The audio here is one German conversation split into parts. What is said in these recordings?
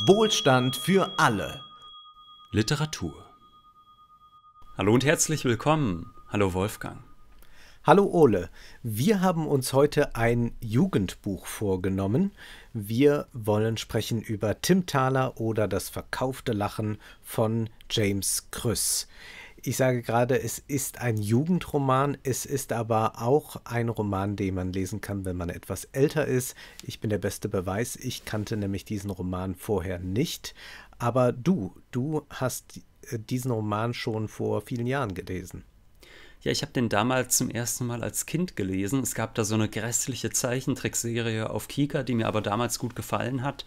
Wohlstand für alle. Literatur. Hallo und herzlich willkommen. Hallo Wolfgang. Hallo Ole, wir haben uns heute ein Jugendbuch vorgenommen. Wir wollen sprechen über Tim Thaler oder das verkaufte Lachen von James Krüss ich sage gerade, es ist ein Jugendroman, es ist aber auch ein Roman, den man lesen kann, wenn man etwas älter ist. Ich bin der beste Beweis, ich kannte nämlich diesen Roman vorher nicht, aber du, du hast äh, diesen Roman schon vor vielen Jahren gelesen. Ja, ich habe den damals zum ersten Mal als Kind gelesen. Es gab da so eine grässliche Zeichentrickserie auf Kika, die mir aber damals gut gefallen hat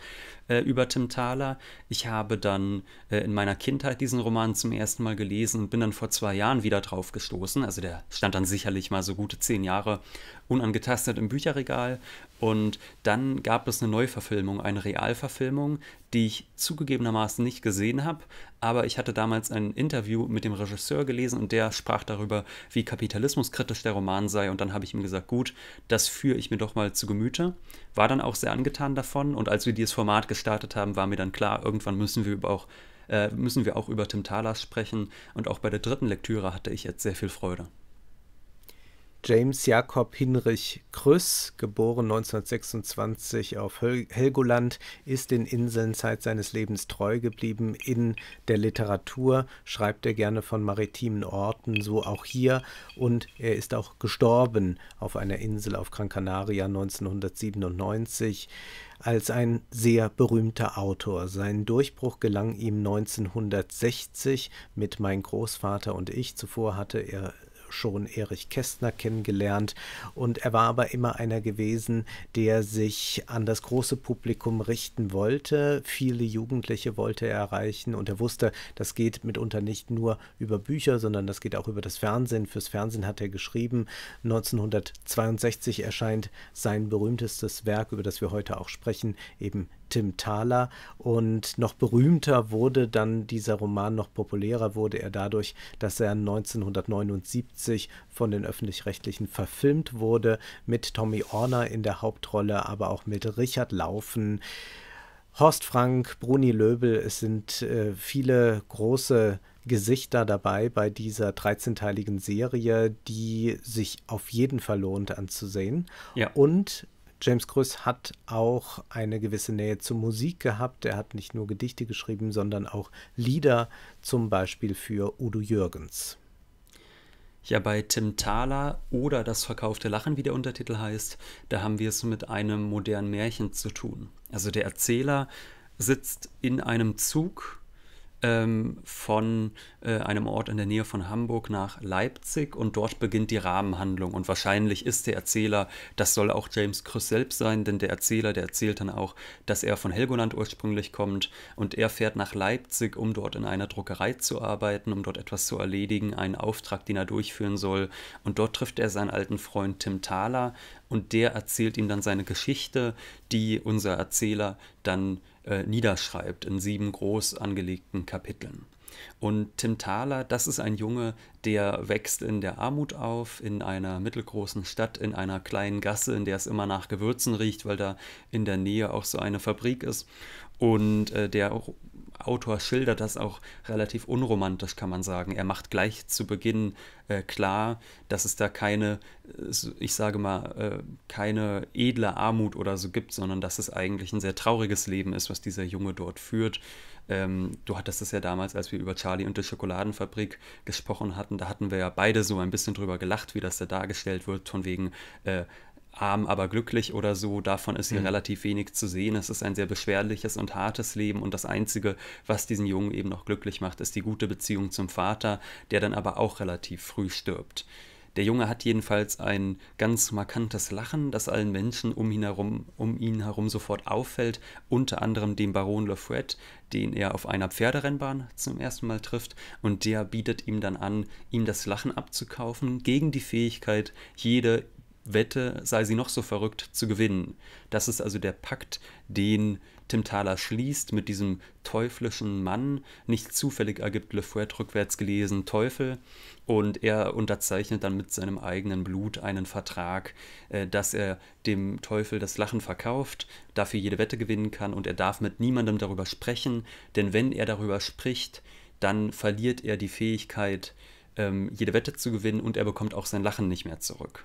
äh, über Tim Thaler. Ich habe dann äh, in meiner Kindheit diesen Roman zum ersten Mal gelesen und bin dann vor zwei Jahren wieder drauf gestoßen. Also der stand dann sicherlich mal so gute zehn Jahre unangetastet im Bücherregal. Und dann gab es eine Neuverfilmung, eine Realverfilmung, die ich zugegebenermaßen nicht gesehen habe, aber ich hatte damals ein Interview mit dem Regisseur gelesen und der sprach darüber, wie kapitalismuskritisch der Roman sei. Und dann habe ich ihm gesagt, gut, das führe ich mir doch mal zu Gemüte, war dann auch sehr angetan davon. Und als wir dieses Format gestartet haben, war mir dann klar, irgendwann müssen wir auch, äh, müssen wir auch über Tim Thalas sprechen. Und auch bei der dritten Lektüre hatte ich jetzt sehr viel Freude. James Jakob Hinrich Krüss, geboren 1926 auf Helgoland, ist den Inseln Zeit seines Lebens treu geblieben. In der Literatur schreibt er gerne von maritimen Orten, so auch hier. Und er ist auch gestorben auf einer Insel auf Gran Canaria 1997 als ein sehr berühmter Autor. Sein Durchbruch gelang ihm 1960 mit Mein Großvater und ich. Zuvor hatte er schon Erich Kästner kennengelernt und er war aber immer einer gewesen, der sich an das große Publikum richten wollte. Viele Jugendliche wollte er erreichen und er wusste, das geht mitunter nicht nur über Bücher, sondern das geht auch über das Fernsehen. Fürs Fernsehen hat er geschrieben. 1962 erscheint sein berühmtestes Werk, über das wir heute auch sprechen, eben Tim Thaler. Und noch berühmter wurde dann dieser Roman, noch populärer wurde er dadurch, dass er 1979 von den öffentlich-rechtlichen verfilmt wurde, mit Tommy Orner in der Hauptrolle, aber auch mit Richard Laufen. Horst Frank, Bruni Löbel, es sind äh, viele große Gesichter dabei bei dieser 13-teiligen Serie, die sich auf jeden Fall lohnt anzusehen. Ja. Und James Krüss hat auch eine gewisse Nähe zur Musik gehabt. Er hat nicht nur Gedichte geschrieben, sondern auch Lieder, zum Beispiel für Udo Jürgens. Ja, bei Tim Thaler oder Das verkaufte Lachen, wie der Untertitel heißt, da haben wir es mit einem modernen Märchen zu tun. Also der Erzähler sitzt in einem Zug ähm, von äh, einem Ort in der Nähe von Hamburg nach Leipzig und dort beginnt die Rahmenhandlung. Und wahrscheinlich ist der Erzähler, das soll auch James Chris selbst sein, denn der Erzähler, der erzählt dann auch, dass er von Helgoland ursprünglich kommt und er fährt nach Leipzig, um dort in einer Druckerei zu arbeiten, um dort etwas zu erledigen, einen Auftrag, den er durchführen soll. Und dort trifft er seinen alten Freund Tim Thaler und der erzählt ihm dann seine Geschichte, die unser Erzähler dann äh, niederschreibt in sieben groß angelegten Kapiteln. Und Tim Thaler, das ist ein Junge, der wächst in der Armut auf, in einer mittelgroßen Stadt, in einer kleinen Gasse, in der es immer nach Gewürzen riecht, weil da in der Nähe auch so eine Fabrik ist. Und äh, der Autor schildert das auch relativ unromantisch, kann man sagen. Er macht gleich zu Beginn äh, klar, dass es da keine, äh, ich sage mal, äh, keine edle Armut oder so gibt, sondern dass es eigentlich ein sehr trauriges Leben ist, was dieser Junge dort führt. Ähm, du hattest es ja damals, als wir über Charlie und die Schokoladenfabrik gesprochen hatten, da hatten wir ja beide so ein bisschen drüber gelacht, wie das da dargestellt wird, von wegen, äh, arm, aber glücklich oder so. Davon ist hier mhm. relativ wenig zu sehen. Es ist ein sehr beschwerliches und hartes Leben und das Einzige, was diesen Jungen eben noch glücklich macht, ist die gute Beziehung zum Vater, der dann aber auch relativ früh stirbt. Der Junge hat jedenfalls ein ganz markantes Lachen, das allen Menschen um ihn herum, um ihn herum sofort auffällt, unter anderem dem Baron Lefret, den er auf einer Pferderennbahn zum ersten Mal trifft, und der bietet ihm dann an, ihm das Lachen abzukaufen, gegen die Fähigkeit, jede Wette, sei sie noch so verrückt, zu gewinnen. Das ist also der Pakt, den Tim Thaler schließt mit diesem teuflischen Mann. Nicht zufällig ergibt Le Fouet rückwärts gelesen Teufel. Und er unterzeichnet dann mit seinem eigenen Blut einen Vertrag, äh, dass er dem Teufel das Lachen verkauft, dafür jede Wette gewinnen kann und er darf mit niemandem darüber sprechen, denn wenn er darüber spricht, dann verliert er die Fähigkeit, ähm, jede Wette zu gewinnen und er bekommt auch sein Lachen nicht mehr zurück.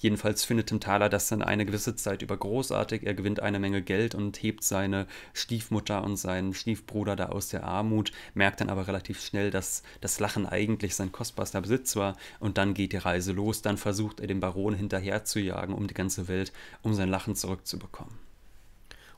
Jedenfalls findet Tim Thaler das dann eine gewisse Zeit über großartig. Er gewinnt eine Menge Geld und hebt seine Stiefmutter und seinen Stiefbruder da aus der Armut, merkt dann aber relativ schnell, dass das Lachen eigentlich sein kostbarster Besitz war. Und dann geht die Reise los. Dann versucht er, den Baron hinterherzujagen um die ganze Welt, um sein Lachen zurückzubekommen.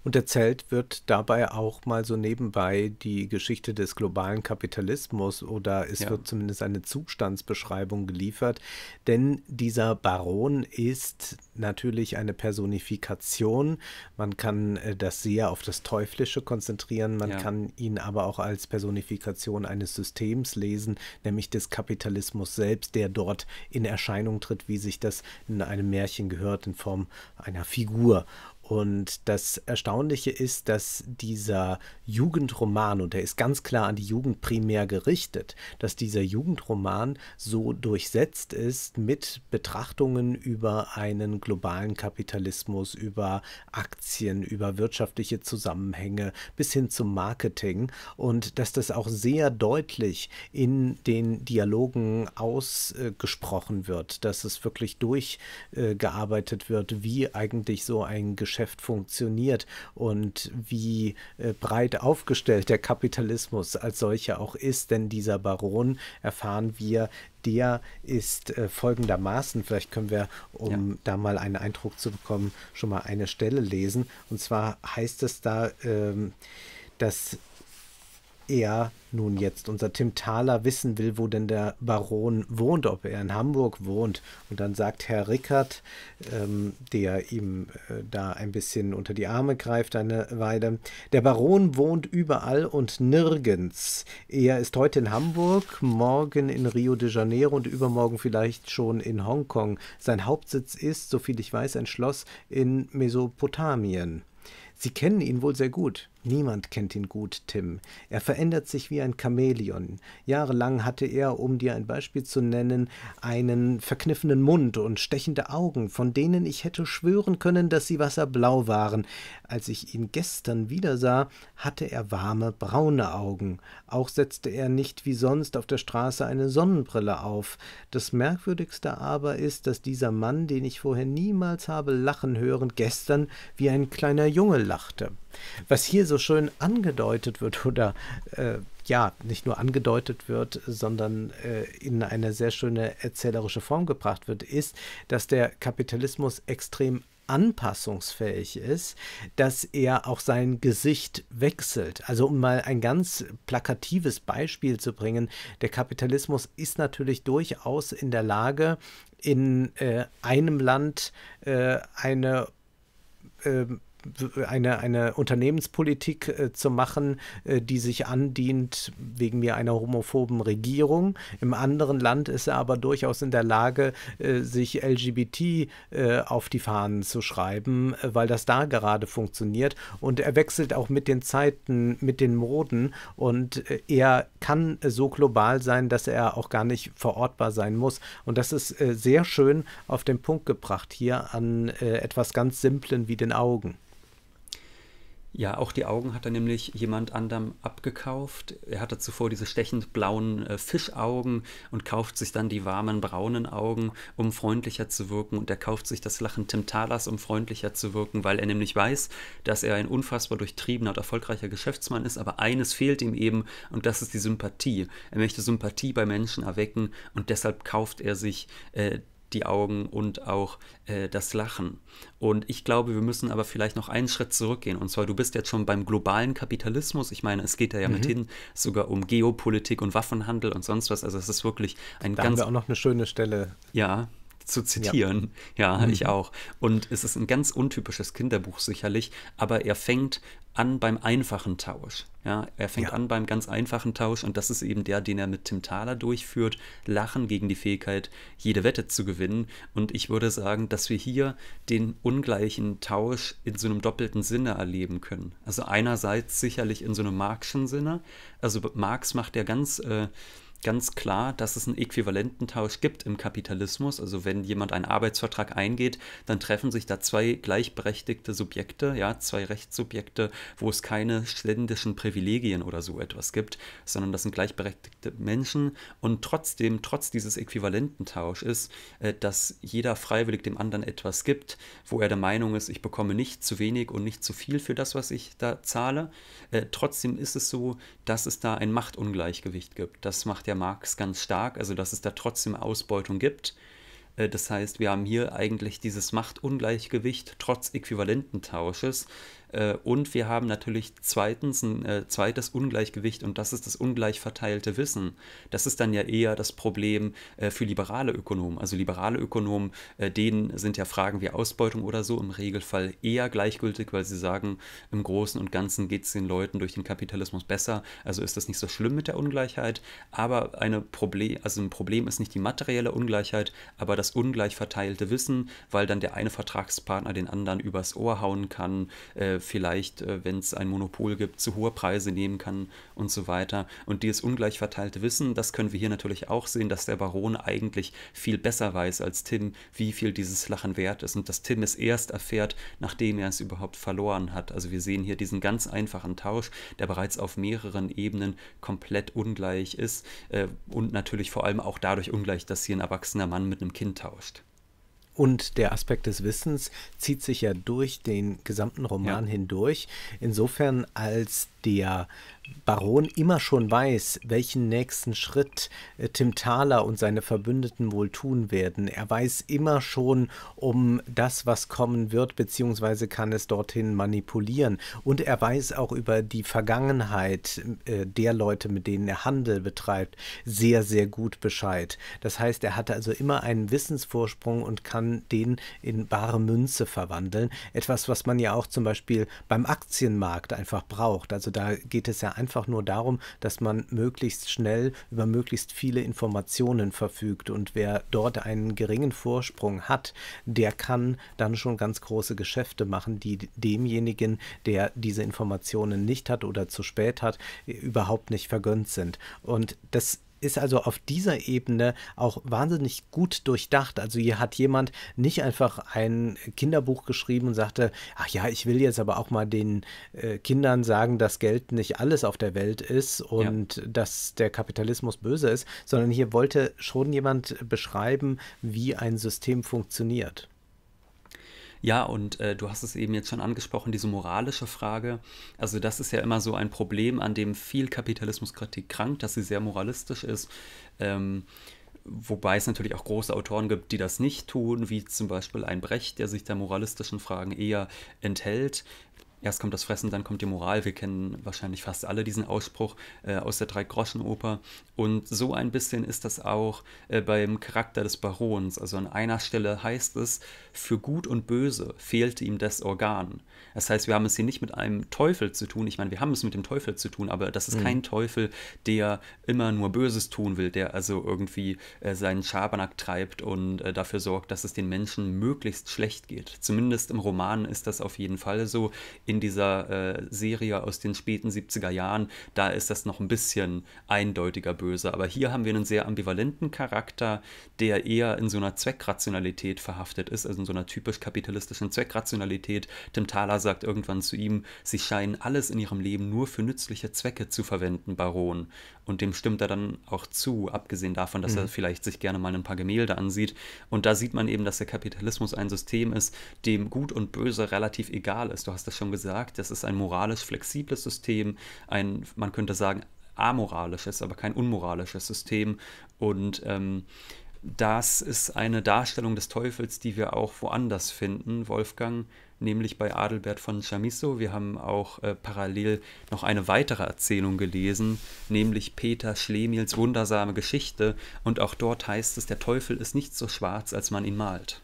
Und erzählt wird dabei auch mal so nebenbei die Geschichte des globalen Kapitalismus oder es ja. wird zumindest eine Zustandsbeschreibung geliefert. Denn dieser Baron ist natürlich eine Personifikation. Man kann äh, das sehr auf das Teuflische konzentrieren, man ja. kann ihn aber auch als Personifikation eines Systems lesen, nämlich des Kapitalismus selbst, der dort in Erscheinung tritt, wie sich das in einem Märchen gehört, in Form einer Figur. Und das Erstaunliche ist, dass dieser Jugendroman, und der ist ganz klar an die Jugend primär gerichtet, dass dieser Jugendroman so durchsetzt ist mit Betrachtungen über einen globalen Kapitalismus, über Aktien, über wirtschaftliche Zusammenhänge bis hin zum Marketing und dass das auch sehr deutlich in den Dialogen ausgesprochen wird, dass es wirklich durchgearbeitet wird, wie eigentlich so ein Geschäft Geschäft funktioniert und wie äh, breit aufgestellt der Kapitalismus als solcher auch ist. Denn dieser Baron, erfahren wir, der ist äh, folgendermaßen, vielleicht können wir, um ja. da mal einen Eindruck zu bekommen, schon mal eine Stelle lesen. Und zwar heißt es da, ähm, dass er nun jetzt, unser Tim Thaler, wissen will, wo denn der Baron wohnt, ob er in Hamburg wohnt. Und dann sagt Herr Rickert, ähm, der ihm äh, da ein bisschen unter die Arme greift, eine Weile, der Baron wohnt überall und nirgends. Er ist heute in Hamburg, morgen in Rio de Janeiro und übermorgen vielleicht schon in Hongkong. Sein Hauptsitz ist, soviel ich weiß, ein Schloss in Mesopotamien. Sie kennen ihn wohl sehr gut. Niemand kennt ihn gut, Tim. Er verändert sich wie ein Chamäleon. Jahrelang hatte er, um dir ein Beispiel zu nennen, einen verkniffenen Mund und stechende Augen, von denen ich hätte schwören können, dass sie wasserblau waren. Als ich ihn gestern wieder sah, hatte er warme, braune Augen. Auch setzte er nicht wie sonst auf der Straße eine Sonnenbrille auf. Das Merkwürdigste aber ist, dass dieser Mann, den ich vorher niemals habe lachen hören, gestern wie ein kleiner Junge lachte. Was hier so schön angedeutet wird oder äh, ja, nicht nur angedeutet wird, sondern äh, in eine sehr schöne erzählerische Form gebracht wird, ist, dass der Kapitalismus extrem anpassungsfähig ist, dass er auch sein Gesicht wechselt. Also um mal ein ganz plakatives Beispiel zu bringen, der Kapitalismus ist natürlich durchaus in der Lage, in äh, einem Land äh, eine ähm, eine, eine Unternehmenspolitik äh, zu machen, äh, die sich andient wegen mir einer homophoben Regierung. Im anderen Land ist er aber durchaus in der Lage, äh, sich LGBT äh, auf die Fahnen zu schreiben, äh, weil das da gerade funktioniert. Und er wechselt auch mit den Zeiten, mit den Moden. Und äh, er kann so global sein, dass er auch gar nicht verortbar sein muss. Und das ist sehr schön auf den Punkt gebracht hier an etwas ganz Simplen wie den Augen. Ja, auch die Augen hat er nämlich jemand anderem abgekauft. Er hatte zuvor diese stechend blauen äh, Fischaugen und kauft sich dann die warmen braunen Augen, um freundlicher zu wirken. Und er kauft sich das Lachen Tim Thalers, um freundlicher zu wirken, weil er nämlich weiß, dass er ein unfassbar durchtriebener und erfolgreicher Geschäftsmann ist. Aber eines fehlt ihm eben und das ist die Sympathie. Er möchte Sympathie bei Menschen erwecken und deshalb kauft er sich äh, die Augen und auch äh, das Lachen. Und ich glaube, wir müssen aber vielleicht noch einen Schritt zurückgehen. Und zwar, du bist jetzt schon beim globalen Kapitalismus. Ich meine, es geht da ja mhm. mithin sogar um Geopolitik und Waffenhandel und sonst was. Also es ist wirklich ein da ganz. Haben wir auch noch eine schöne Stelle. Ja, zu zitieren. Ja, ja mhm. ich auch. Und es ist ein ganz untypisches Kinderbuch sicherlich, aber er fängt an beim einfachen Tausch. Ja, er fängt ja. an beim ganz einfachen Tausch und das ist eben der, den er mit Tim Thaler durchführt. Lachen gegen die Fähigkeit, jede Wette zu gewinnen. Und ich würde sagen, dass wir hier den ungleichen Tausch in so einem doppelten Sinne erleben können. Also einerseits sicherlich in so einem Marxischen Sinne. Also Marx macht ja ganz äh, ganz klar, dass es einen Äquivalententausch gibt im Kapitalismus. Also wenn jemand einen Arbeitsvertrag eingeht, dann treffen sich da zwei gleichberechtigte Subjekte, ja, zwei Rechtssubjekte, wo es keine ständischen Privilegien oder so etwas gibt, sondern das sind gleichberechtigte Menschen. Und trotzdem, trotz dieses Äquivalententausch ist, äh, dass jeder freiwillig dem anderen etwas gibt, wo er der Meinung ist, ich bekomme nicht zu wenig und nicht zu viel für das, was ich da zahle. Äh, trotzdem ist es so, dass es da ein Machtungleichgewicht gibt. Das macht ja der Marx ganz stark, also dass es da trotzdem Ausbeutung gibt. Äh, das heißt, wir haben hier eigentlich dieses Machtungleichgewicht trotz Äquivalententausches, äh, und wir haben natürlich zweitens ein äh, zweites Ungleichgewicht und das ist das ungleich verteilte Wissen. Das ist dann ja eher das Problem äh, für liberale Ökonomen. Also liberale Ökonomen, denen sind ja Fragen wie Ausbeutung oder so im Regelfall eher gleichgültig, weil sie sagen, im Großen und Ganzen geht es den Leuten durch den Kapitalismus besser. Also ist das nicht so schlimm mit der Ungleichheit. Aber eine Problem, also ein Problem ist nicht die materielle Ungleichheit, aber das ungleich verteilte Wissen, weil dann der eine Vertragspartner den anderen übers Ohr hauen kann, vielleicht, äh, wenn es ein Monopol gibt, zu hohe Preise nehmen kann und so weiter. Und dieses ungleich verteilte Wissen, das können wir hier natürlich auch sehen, dass der Baron eigentlich viel besser weiß als Tim, wie viel dieses Lachen wert ist und dass Tim es erst erfährt, nachdem er es überhaupt verloren hat. Also wir sehen hier diesen ganz einfachen Tausch, der bereits auf mehreren Ebenen komplett ungleich ist äh, und natürlich vor allem auch dadurch ungleich, dass hier ein erwachsener Mann mit einem Kind tauscht. Und der Aspekt des Wissens zieht sich ja durch den gesamten Roman ja. hindurch, insofern als der Baron immer schon weiß, welchen nächsten Schritt äh, Tim Thaler und seine Verbündeten wohl tun werden. Er weiß immer schon um das, was kommen wird, beziehungsweise kann es dorthin manipulieren. Und er weiß auch über die Vergangenheit äh, der Leute, mit denen er Handel betreibt, sehr, sehr gut Bescheid. Das heißt, er hatte also immer einen Wissensvorsprung und kann den in bare Münze verwandeln. Etwas, was man ja auch zum Beispiel beim Aktienmarkt einfach braucht. Also da geht es ja einfach nur darum, dass man möglichst schnell über möglichst viele Informationen verfügt. Und wer dort einen geringen Vorsprung hat, der kann dann schon ganz große Geschäfte machen, die demjenigen, der diese Informationen nicht hat oder zu spät hat, überhaupt nicht vergönnt sind. Und das ist also auf dieser Ebene auch wahnsinnig gut durchdacht. Also hier hat jemand nicht einfach ein Kinderbuch geschrieben und sagte, ach ja, ich will jetzt aber auch mal den äh, Kindern sagen, dass Geld nicht alles auf der Welt ist und ja. dass der Kapitalismus böse ist, sondern hier wollte schon jemand beschreiben, wie ein System funktioniert. Ja, und äh, du hast es eben jetzt schon angesprochen, diese moralische Frage. Also das ist ja immer so ein Problem, an dem viel Kapitalismuskritik krankt, dass sie sehr moralistisch ist. Ähm, Wobei es natürlich auch große Autoren gibt, die das nicht tun, wie zum Beispiel ein Brecht, der sich der moralistischen Fragen eher enthält erst kommt das Fressen, dann kommt die Moral. Wir kennen wahrscheinlich fast alle diesen Ausspruch äh, aus der Drei-Groschen-Oper. Und so ein bisschen ist das auch äh, beim Charakter des Barons. Also an einer Stelle heißt es, für Gut und Böse fehlte ihm das Organ. Das heißt, wir haben es hier nicht mit einem Teufel zu tun. Ich meine, wir haben es mit dem Teufel zu tun, aber das ist mhm. kein Teufel, der immer nur Böses tun will, der also irgendwie äh, seinen Schabernack treibt und äh, dafür sorgt, dass es den Menschen möglichst schlecht geht. Zumindest im Roman ist das auf jeden Fall so in dieser äh, Serie aus den späten 70er Jahren, da ist das noch ein bisschen eindeutiger böse. Aber hier haben wir einen sehr ambivalenten Charakter, der eher in so einer Zweckrationalität verhaftet ist, also in so einer typisch kapitalistischen Zweckrationalität. Tim Thaler sagt irgendwann zu ihm, sie scheinen alles in ihrem Leben nur für nützliche Zwecke zu verwenden, Baron und dem stimmt er dann auch zu, abgesehen davon, dass mhm. er vielleicht sich gerne mal ein paar Gemälde ansieht. Und da sieht man eben, dass der Kapitalismus ein System ist, dem Gut und Böse relativ egal ist. Du hast das schon gesagt, das ist ein moralisch flexibles System, ein, man könnte sagen, amoralisches, aber kein unmoralisches System. Und ähm, das ist eine Darstellung des Teufels, die wir auch woanders finden, Wolfgang nämlich bei Adelbert von Chamisso. Wir haben auch äh, parallel noch eine weitere Erzählung gelesen, nämlich Peter Schlemihls wundersame Geschichte. Und auch dort heißt es, der Teufel ist nicht so schwarz, als man ihn malt.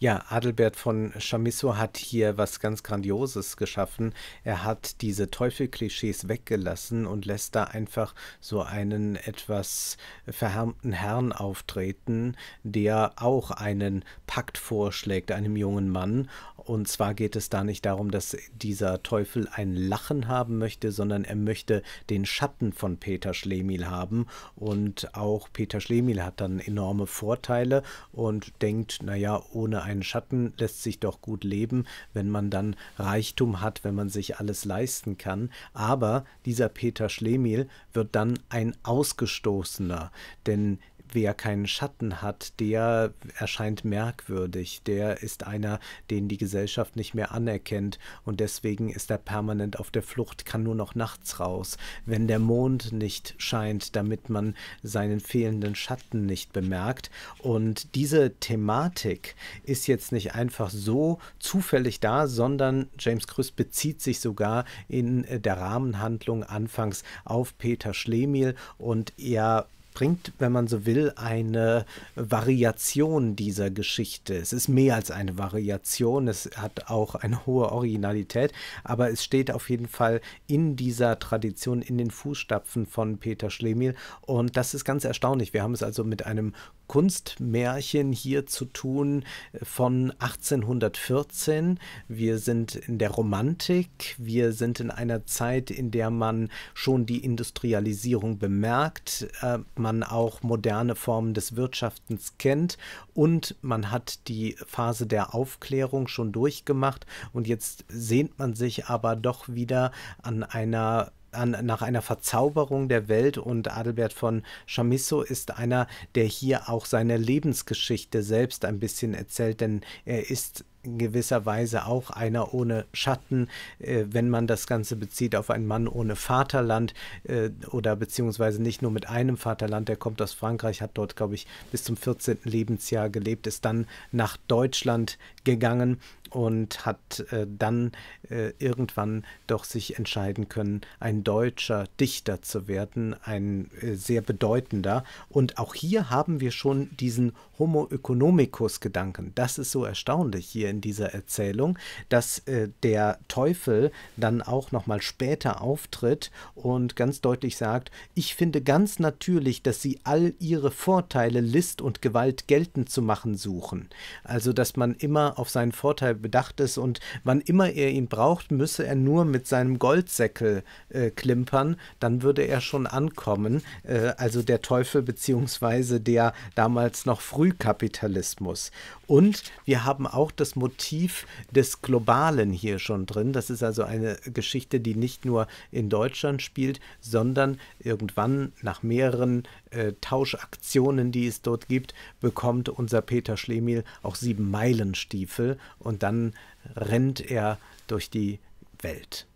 Ja, Adelbert von Chamisso hat hier was ganz Grandioses geschaffen. Er hat diese Teufelklischees weggelassen und lässt da einfach so einen etwas verhärmten Herrn auftreten, der auch einen Pakt vorschlägt, einem jungen Mann. Und zwar geht es da nicht darum, dass dieser Teufel ein Lachen haben möchte, sondern er möchte den Schatten von Peter Schlemil haben. Und auch Peter Schlemil hat dann enorme Vorteile und denkt, naja, ohne ein einen Schatten lässt sich doch gut leben, wenn man dann Reichtum hat, wenn man sich alles leisten kann. Aber dieser Peter Schlemihl wird dann ein Ausgestoßener, denn Wer keinen Schatten hat, der erscheint merkwürdig, der ist einer, den die Gesellschaft nicht mehr anerkennt und deswegen ist er permanent auf der Flucht, kann nur noch nachts raus, wenn der Mond nicht scheint, damit man seinen fehlenden Schatten nicht bemerkt. Und diese Thematik ist jetzt nicht einfach so zufällig da, sondern James Krüss bezieht sich sogar in der Rahmenhandlung anfangs auf Peter Schlemiel und er bringt, wenn man so will, eine Variation dieser Geschichte. Es ist mehr als eine Variation, es hat auch eine hohe Originalität, aber es steht auf jeden Fall in dieser Tradition, in den Fußstapfen von Peter Schlemihl und das ist ganz erstaunlich. Wir haben es also mit einem Kunstmärchen hier zu tun äh, von 1814. Wir sind in der Romantik, wir sind in einer Zeit, in der man schon die Industrialisierung bemerkt, äh, man auch moderne Formen des Wirtschaftens kennt und man hat die Phase der Aufklärung schon durchgemacht und jetzt sehnt man sich aber doch wieder an einer an, nach einer Verzauberung der Welt und Adelbert von Chamisso ist einer, der hier auch seine Lebensgeschichte selbst ein bisschen erzählt, denn er ist in gewisser Weise auch einer ohne Schatten, äh, wenn man das Ganze bezieht auf einen Mann ohne Vaterland äh, oder beziehungsweise nicht nur mit einem Vaterland, der kommt aus Frankreich, hat dort, glaube ich, bis zum 14. Lebensjahr gelebt, ist dann nach Deutschland gegangen und hat äh, dann äh, irgendwann doch sich entscheiden können, ein deutscher Dichter zu werden, ein äh, sehr bedeutender. Und auch hier haben wir schon diesen Homo economicus-Gedanken. Das ist so erstaunlich hier in dieser Erzählung, dass äh, der Teufel dann auch nochmal später auftritt und ganz deutlich sagt, ich finde ganz natürlich, dass sie all ihre Vorteile, List und Gewalt geltend zu machen suchen. Also, dass man immer auf seinen Vorteil bedacht ist und wann immer er ihn braucht, müsse er nur mit seinem Goldsäckel äh, klimpern, dann würde er schon ankommen. Äh, also der Teufel beziehungsweise der damals noch Frühkapitalismus. Und wir haben auch das Motiv des Globalen hier schon drin. Das ist also eine Geschichte, die nicht nur in Deutschland spielt, sondern irgendwann nach mehreren äh, Tauschaktionen, die es dort gibt, bekommt unser Peter Schlemiel auch sieben Meilenstiefel und dann rennt er durch die Welt.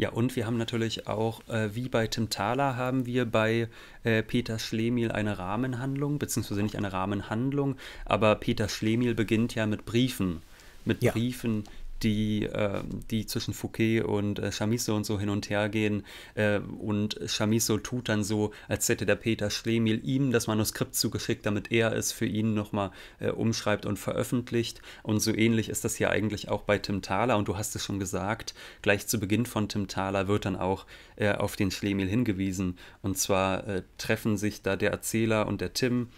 Ja, und wir haben natürlich auch, äh, wie bei Tim Thaler, haben wir bei äh, Peter Schlemiel eine Rahmenhandlung, beziehungsweise nicht eine Rahmenhandlung, aber Peter Schlemiel beginnt ja mit Briefen. Mit ja. Briefen, die, äh, die zwischen Fouquet und äh, Chamisso und so hin und her gehen. Äh, und Chamisso tut dann so, als hätte der Peter Schlemiel ihm das Manuskript zugeschickt, damit er es für ihn nochmal äh, umschreibt und veröffentlicht. Und so ähnlich ist das hier eigentlich auch bei Tim Thaler. Und du hast es schon gesagt, gleich zu Beginn von Tim Thaler wird dann auch äh, auf den Schlemiel hingewiesen. Und zwar äh, treffen sich da der Erzähler und der Tim.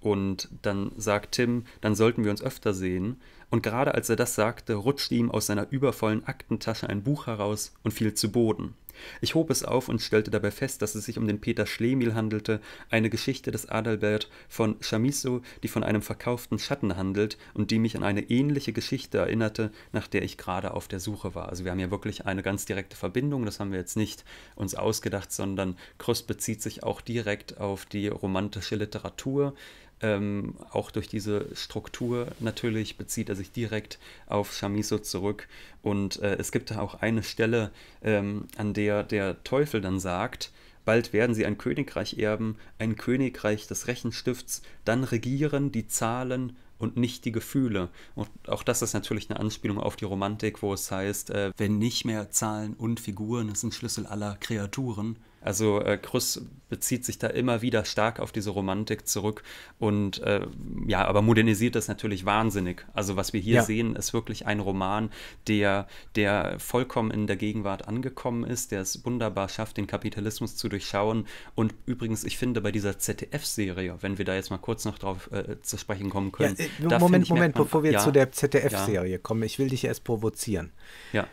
Und dann sagt Tim, dann sollten wir uns öfter sehen und gerade als er das sagte, rutschte ihm aus seiner übervollen Aktentasche ein Buch heraus und fiel zu Boden. Ich hob es auf und stellte dabei fest, dass es sich um den Peter Schlemihl handelte, eine Geschichte des Adalbert von Chamisso, die von einem verkauften Schatten handelt und die mich an eine ähnliche Geschichte erinnerte, nach der ich gerade auf der Suche war. Also wir haben hier wirklich eine ganz direkte Verbindung, das haben wir jetzt nicht uns ausgedacht, sondern Krust bezieht sich auch direkt auf die romantische Literatur ähm, auch durch diese Struktur natürlich bezieht er sich direkt auf Chamisso zurück. Und äh, es gibt da auch eine Stelle, ähm, an der der Teufel dann sagt, Bald werden sie ein Königreich erben, ein Königreich des Rechenstifts, dann regieren die Zahlen und nicht die Gefühle. Und auch das ist natürlich eine Anspielung auf die Romantik, wo es heißt, äh, wenn nicht mehr Zahlen und Figuren, es sind Schlüssel aller Kreaturen, also äh, Chris bezieht sich da immer wieder stark auf diese Romantik zurück und äh, ja, aber modernisiert das natürlich wahnsinnig. Also was wir hier ja. sehen, ist wirklich ein Roman, der, der vollkommen in der Gegenwart angekommen ist, der es wunderbar schafft, den Kapitalismus zu durchschauen. Und übrigens, ich finde bei dieser ZDF-Serie, wenn wir da jetzt mal kurz noch drauf äh, zu sprechen kommen können. Ja, äh, Moment, ich, Moment, man, bevor wir ja, zu der ZDF-Serie kommen, ich will dich erst provozieren. Ja.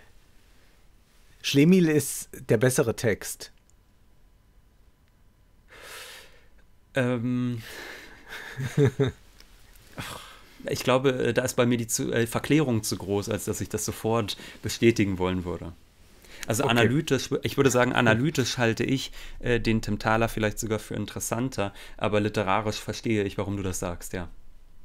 Schlemiel ist der bessere Text. Ähm, ich glaube, äh, da ist bei mir die zu, äh, Verklärung zu groß, als dass ich das sofort bestätigen wollen würde. Also okay. analytisch, ich würde sagen, analytisch halte ich äh, den Tim Thaler vielleicht sogar für interessanter, aber literarisch verstehe ich, warum du das sagst, ja.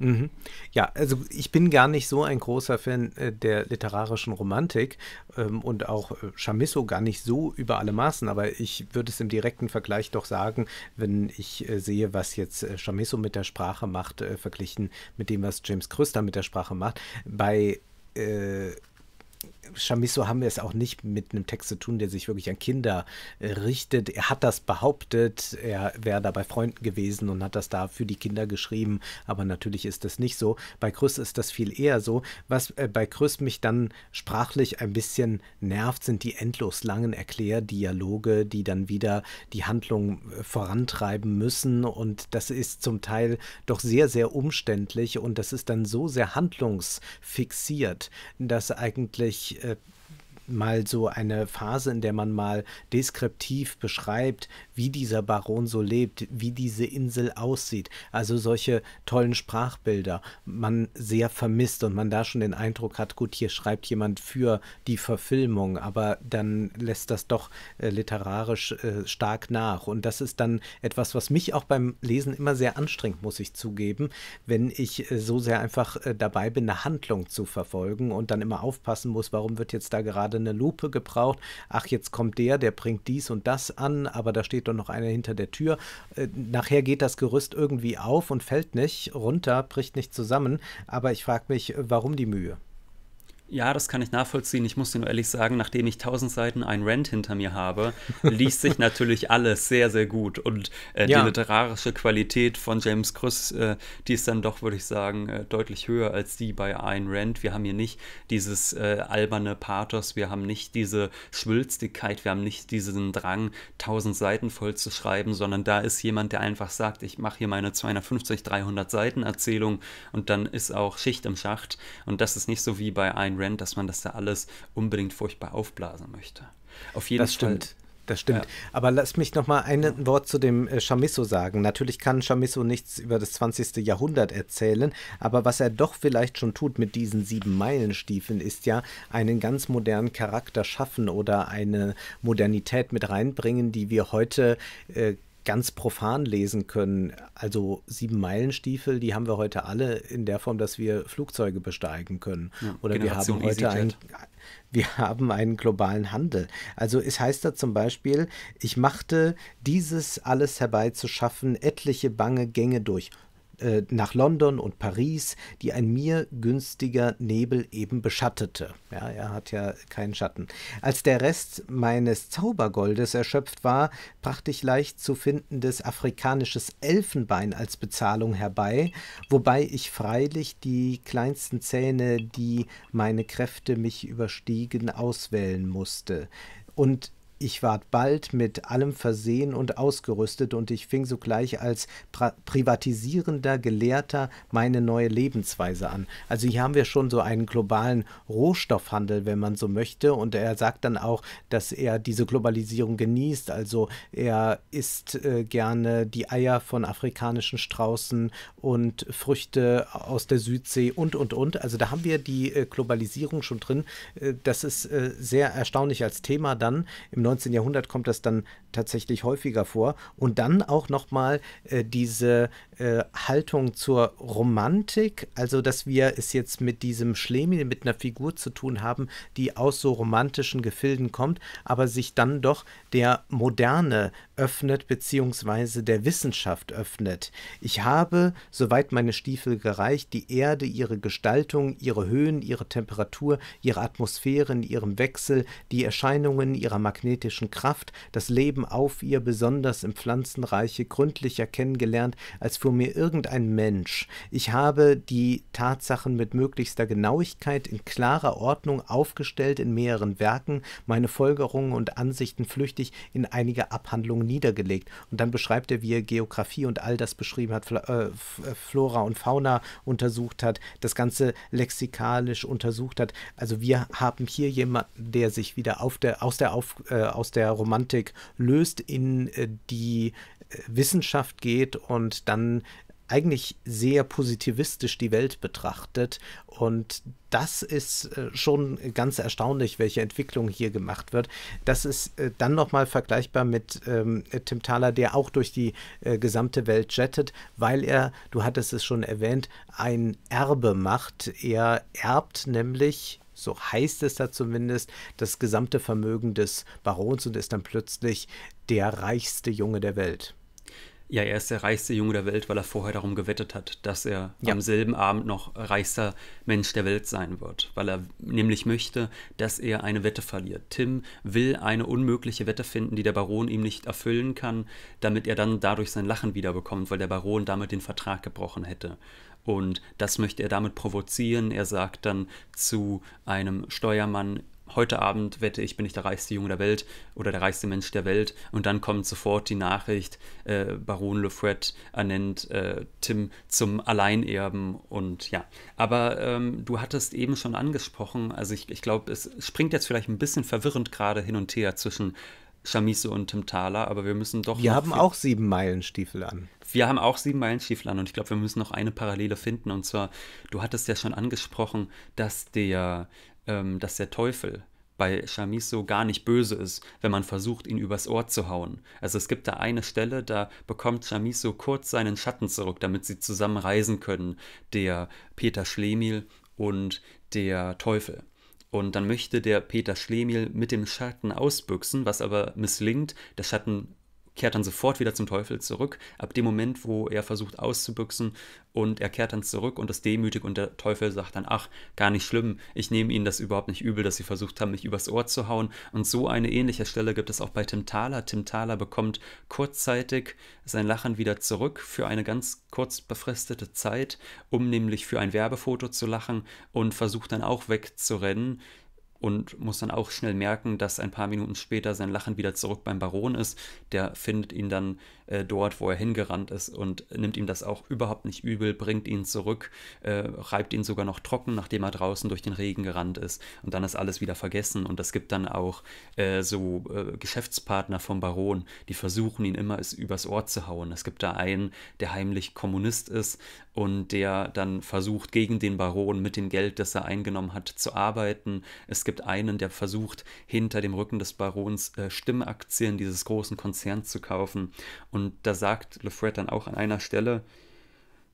Mhm. Ja, also ich bin gar nicht so ein großer Fan äh, der literarischen Romantik ähm, und auch äh, Chamisso gar nicht so über alle Maßen, aber ich würde es im direkten Vergleich doch sagen, wenn ich äh, sehe, was jetzt äh, Chamisso mit der Sprache macht, äh, verglichen mit dem, was James Krüster mit der Sprache macht. Bei äh, Chamisso haben wir es auch nicht mit einem Text zu tun, der sich wirklich an Kinder äh, richtet. Er hat das behauptet, er wäre da bei Freunden gewesen und hat das da für die Kinder geschrieben, aber natürlich ist das nicht so. Bei Chris ist das viel eher so. Was äh, bei Chris mich dann sprachlich ein bisschen nervt, sind die endlos langen Erklärdialoge, die dann wieder die Handlung äh, vorantreiben müssen und das ist zum Teil doch sehr, sehr umständlich und das ist dann so sehr handlungsfixiert, dass eigentlich ich äh, mal so eine Phase, in der man mal deskriptiv beschreibt, wie dieser Baron so lebt, wie diese Insel aussieht. Also solche tollen Sprachbilder man sehr vermisst und man da schon den Eindruck hat, gut, hier schreibt jemand für die Verfilmung, aber dann lässt das doch äh, literarisch äh, stark nach. Und das ist dann etwas, was mich auch beim Lesen immer sehr anstrengt, muss ich zugeben, wenn ich äh, so sehr einfach äh, dabei bin, eine Handlung zu verfolgen und dann immer aufpassen muss, warum wird jetzt da gerade eine Lupe gebraucht. Ach, jetzt kommt der, der bringt dies und das an, aber da steht doch noch einer hinter der Tür. Äh, nachher geht das Gerüst irgendwie auf und fällt nicht runter, bricht nicht zusammen. Aber ich frage mich, warum die Mühe? Ja, das kann ich nachvollziehen. Ich muss dir nur ehrlich sagen, nachdem ich 1000 Seiten ein Rant hinter mir habe, liest sich natürlich alles sehr, sehr gut. Und äh, ja. die literarische Qualität von James Criss, äh, die ist dann doch, würde ich sagen, äh, deutlich höher als die bei Ayn Rant. Wir haben hier nicht dieses äh, alberne Pathos, wir haben nicht diese Schwülstigkeit, wir haben nicht diesen Drang, 1000 Seiten voll zu schreiben, sondern da ist jemand, der einfach sagt, ich mache hier meine 250, 300 Seiten Erzählung und dann ist auch Schicht im Schacht. Und das ist nicht so wie bei Ayn Rant, dass man das da alles unbedingt furchtbar aufblasen möchte. Auf jeden das Fall. Stimmt. Das stimmt. Ja. Aber lass mich noch mal ein Wort zu dem äh, Chamisso sagen. Natürlich kann Chamisso nichts über das 20. Jahrhundert erzählen, aber was er doch vielleicht schon tut mit diesen sieben Meilenstiefeln, ist ja einen ganz modernen Charakter schaffen oder eine Modernität mit reinbringen, die wir heute äh, ganz profan lesen können. Also sieben meilen die haben wir heute alle in der Form, dass wir Flugzeuge besteigen können. Ja, Oder wir haben heute ein, wir haben einen globalen Handel. Also es heißt da zum Beispiel, ich machte dieses alles herbeizuschaffen, etliche bange Gänge durch äh, nach London und Paris, die ein mir günstiger Nebel eben beschattete. Ja, er hat ja keinen Schatten. Als der Rest meines Zaubergoldes erschöpft war, brachte ich leicht zu findendes afrikanisches Elfenbein als Bezahlung herbei, wobei ich freilich die kleinsten Zähne, die meine Kräfte mich überstiegen, auswählen musste. Und ich ward bald mit allem versehen und ausgerüstet, und ich fing sogleich als privatisierender Gelehrter meine neue Lebensweise an. Also hier haben wir schon so einen globalen Rohstoffhandel, wenn man so möchte, und er sagt dann auch, dass er diese Globalisierung genießt. Also er isst äh, gerne die Eier von afrikanischen Straußen und Früchte aus der Südsee und und und. Also da haben wir die äh, Globalisierung schon drin. Äh, das ist äh, sehr erstaunlich als Thema dann im 19. Jahrhundert kommt das dann tatsächlich häufiger vor. Und dann auch nochmal äh, diese, äh, Haltung zur Romantik, also dass wir es jetzt mit diesem Schlemi, mit einer Figur zu tun haben, die aus so romantischen Gefilden kommt, aber sich dann doch der Moderne öffnet, beziehungsweise der Wissenschaft öffnet. Ich habe, soweit meine Stiefel gereicht, die Erde, ihre Gestaltung, ihre Höhen, ihre Temperatur, ihre Atmosphäre in ihrem Wechsel, die Erscheinungen ihrer magnetischen Kraft, das Leben auf ihr, besonders im Pflanzenreiche, gründlicher kennengelernt als für Konto also mir irgendein Mensch. Ich habe die Tatsachen mit möglichster Genauigkeit in klarer Ordnung aufgestellt in mehreren Werken, meine Folgerungen und Ansichten flüchtig in einige Abhandlungen niedergelegt. Und dann beschreibt er, wie er Geografie und all das beschrieben hat, äh, äh, Flora und Fauna untersucht hat, das Ganze lexikalisch untersucht hat. Also wir haben hier jemanden, der sich wieder der, aus, der auf, äh, aus der Romantik löst in äh, die Wissenschaft geht und dann eigentlich sehr positivistisch die Welt betrachtet. Und das ist äh, schon ganz erstaunlich, welche Entwicklung hier gemacht wird. Das ist äh, dann nochmal vergleichbar mit ähm, Tim Thaler, der auch durch die äh, gesamte Welt jettet, weil er, du hattest es schon erwähnt, ein Erbe macht. Er erbt nämlich so heißt es da zumindest, das gesamte Vermögen des Barons und ist dann plötzlich der reichste Junge der Welt ja, er ist der reichste Junge der Welt, weil er vorher darum gewettet hat, dass er ja. am selben Abend noch reichster Mensch der Welt sein wird, weil er nämlich möchte, dass er eine Wette verliert. Tim will eine unmögliche Wette finden, die der Baron ihm nicht erfüllen kann, damit er dann dadurch sein Lachen wiederbekommt, weil der Baron damit den Vertrag gebrochen hätte. Und das möchte er damit provozieren. Er sagt dann zu einem Steuermann, heute Abend wette ich, bin ich der reichste Junge der Welt oder der reichste Mensch der Welt. Und dann kommt sofort die Nachricht, äh, Baron Lefret ernennt äh, Tim zum Alleinerben und ja. Aber ähm, du hattest eben schon angesprochen, also ich, ich glaube, es springt jetzt vielleicht ein bisschen verwirrend gerade hin und her zwischen Chamise und Tim Thaler, aber wir müssen doch. Wir haben auch sieben Meilenstiefel an. Wir haben auch sieben Meilenstiefel an und ich glaube, wir müssen noch eine Parallele finden. Und zwar, du hattest ja schon angesprochen, dass der ähm, dass der Teufel bei Chamisso gar nicht böse ist, wenn man versucht, ihn übers Ohr zu hauen. Also es gibt da eine Stelle, da bekommt Chamisso kurz seinen Schatten zurück, damit sie zusammen reisen können, der Peter Schlemiel und der Teufel. Und dann möchte der Peter Schlemiel mit dem Schatten ausbüchsen, was aber misslingt. Der Schatten kehrt dann sofort wieder zum Teufel zurück, ab dem Moment, wo er versucht auszubüchsen und er kehrt dann zurück und ist demütig und der Teufel sagt dann, ach, gar nicht schlimm, ich nehme ihnen das überhaupt nicht übel, dass sie versucht haben, mich übers Ohr zu hauen und so eine ähnliche Stelle gibt es auch bei Tim Thaler. Tim Thaler bekommt kurzzeitig sein Lachen wieder zurück für eine ganz kurz befristete Zeit, um nämlich für ein Werbefoto zu lachen und versucht dann auch wegzurennen, und muss dann auch schnell merken, dass ein paar Minuten später sein Lachen wieder zurück beim Baron ist. Der findet ihn dann äh, dort, wo er hingerannt ist und nimmt ihm das auch überhaupt nicht übel, bringt ihn zurück, äh, reibt ihn sogar noch trocken, nachdem er draußen durch den Regen gerannt ist. Und dann ist alles wieder vergessen. Und es gibt dann auch äh, so äh, Geschäftspartner vom Baron, die versuchen, ihn immer übers Ohr zu hauen. Es gibt da einen, der heimlich Kommunist ist und der dann versucht, gegen den Baron mit dem Geld, das er eingenommen hat, zu arbeiten. Es gibt einen, der versucht, hinter dem Rücken des Barons äh, Stimmaktien dieses großen Konzerns zu kaufen. Und da sagt Lefred dann auch an einer Stelle,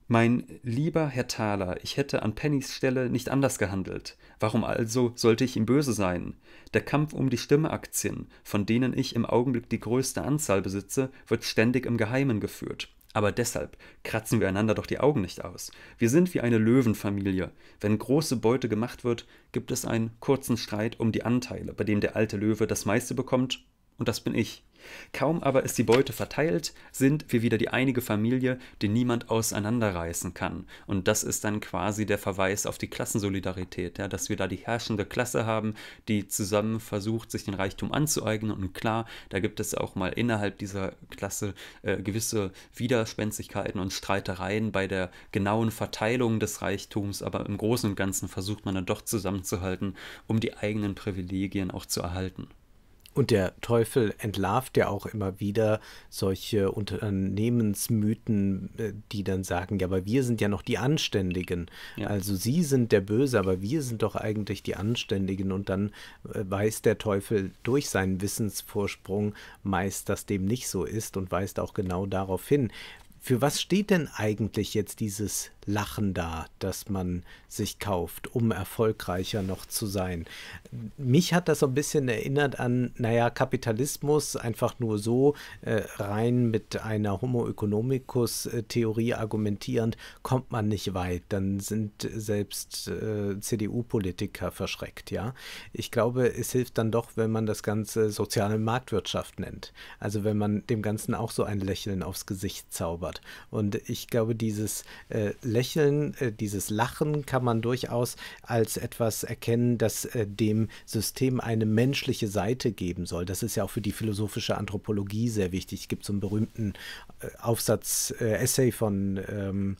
mein lieber Herr Thaler, ich hätte an Pennys Stelle nicht anders gehandelt. Warum also sollte ich ihm böse sein? Der Kampf um die Stimmaktien, von denen ich im Augenblick die größte Anzahl besitze, wird ständig im Geheimen geführt. Aber deshalb kratzen hm. wir einander doch die Augen nicht aus. Wir sind wie eine Löwenfamilie. Wenn große Beute gemacht wird, gibt es einen kurzen Streit um die Anteile, bei dem der alte Löwe das meiste bekommt und das bin ich. Kaum aber ist die Beute verteilt, sind wir wieder die einige Familie, die niemand auseinanderreißen kann. Und das ist dann quasi der Verweis auf die Klassensolidarität, ja, dass wir da die herrschende Klasse haben, die zusammen versucht, sich den Reichtum anzueignen. Und klar, da gibt es auch mal innerhalb dieser Klasse äh, gewisse Widerspenstigkeiten und Streitereien bei der genauen Verteilung des Reichtums, aber im Großen und Ganzen versucht man dann doch zusammenzuhalten, um die eigenen Privilegien auch zu erhalten. Und der Teufel entlarvt ja auch immer wieder solche Unternehmensmythen, äh, die dann sagen, ja, aber wir sind ja noch die Anständigen. Ja. Also sie sind der Böse, aber wir sind doch eigentlich die Anständigen. Und dann äh, weiß der Teufel durch seinen Wissensvorsprung meist, dass dem nicht so ist und weist auch genau darauf hin. Für was steht denn eigentlich jetzt dieses Lachen da, das man sich kauft, um erfolgreicher noch zu sein. Mich hat das so ein bisschen erinnert an, naja, Kapitalismus einfach nur so äh, rein mit einer Homo economicus-Theorie äh, argumentierend, kommt man nicht weit. Dann sind selbst äh, CDU-Politiker verschreckt, ja. Ich glaube, es hilft dann doch, wenn man das Ganze soziale Marktwirtschaft nennt. Also wenn man dem Ganzen auch so ein Lächeln aufs Gesicht zaubert. Und ich glaube, dieses äh, Lächeln, äh, dieses Lachen kann man durchaus als etwas erkennen, das äh, dem System eine menschliche Seite geben soll. Das ist ja auch für die philosophische Anthropologie sehr wichtig. Es gibt so einen berühmten äh, Aufsatz, äh, Essay von ähm,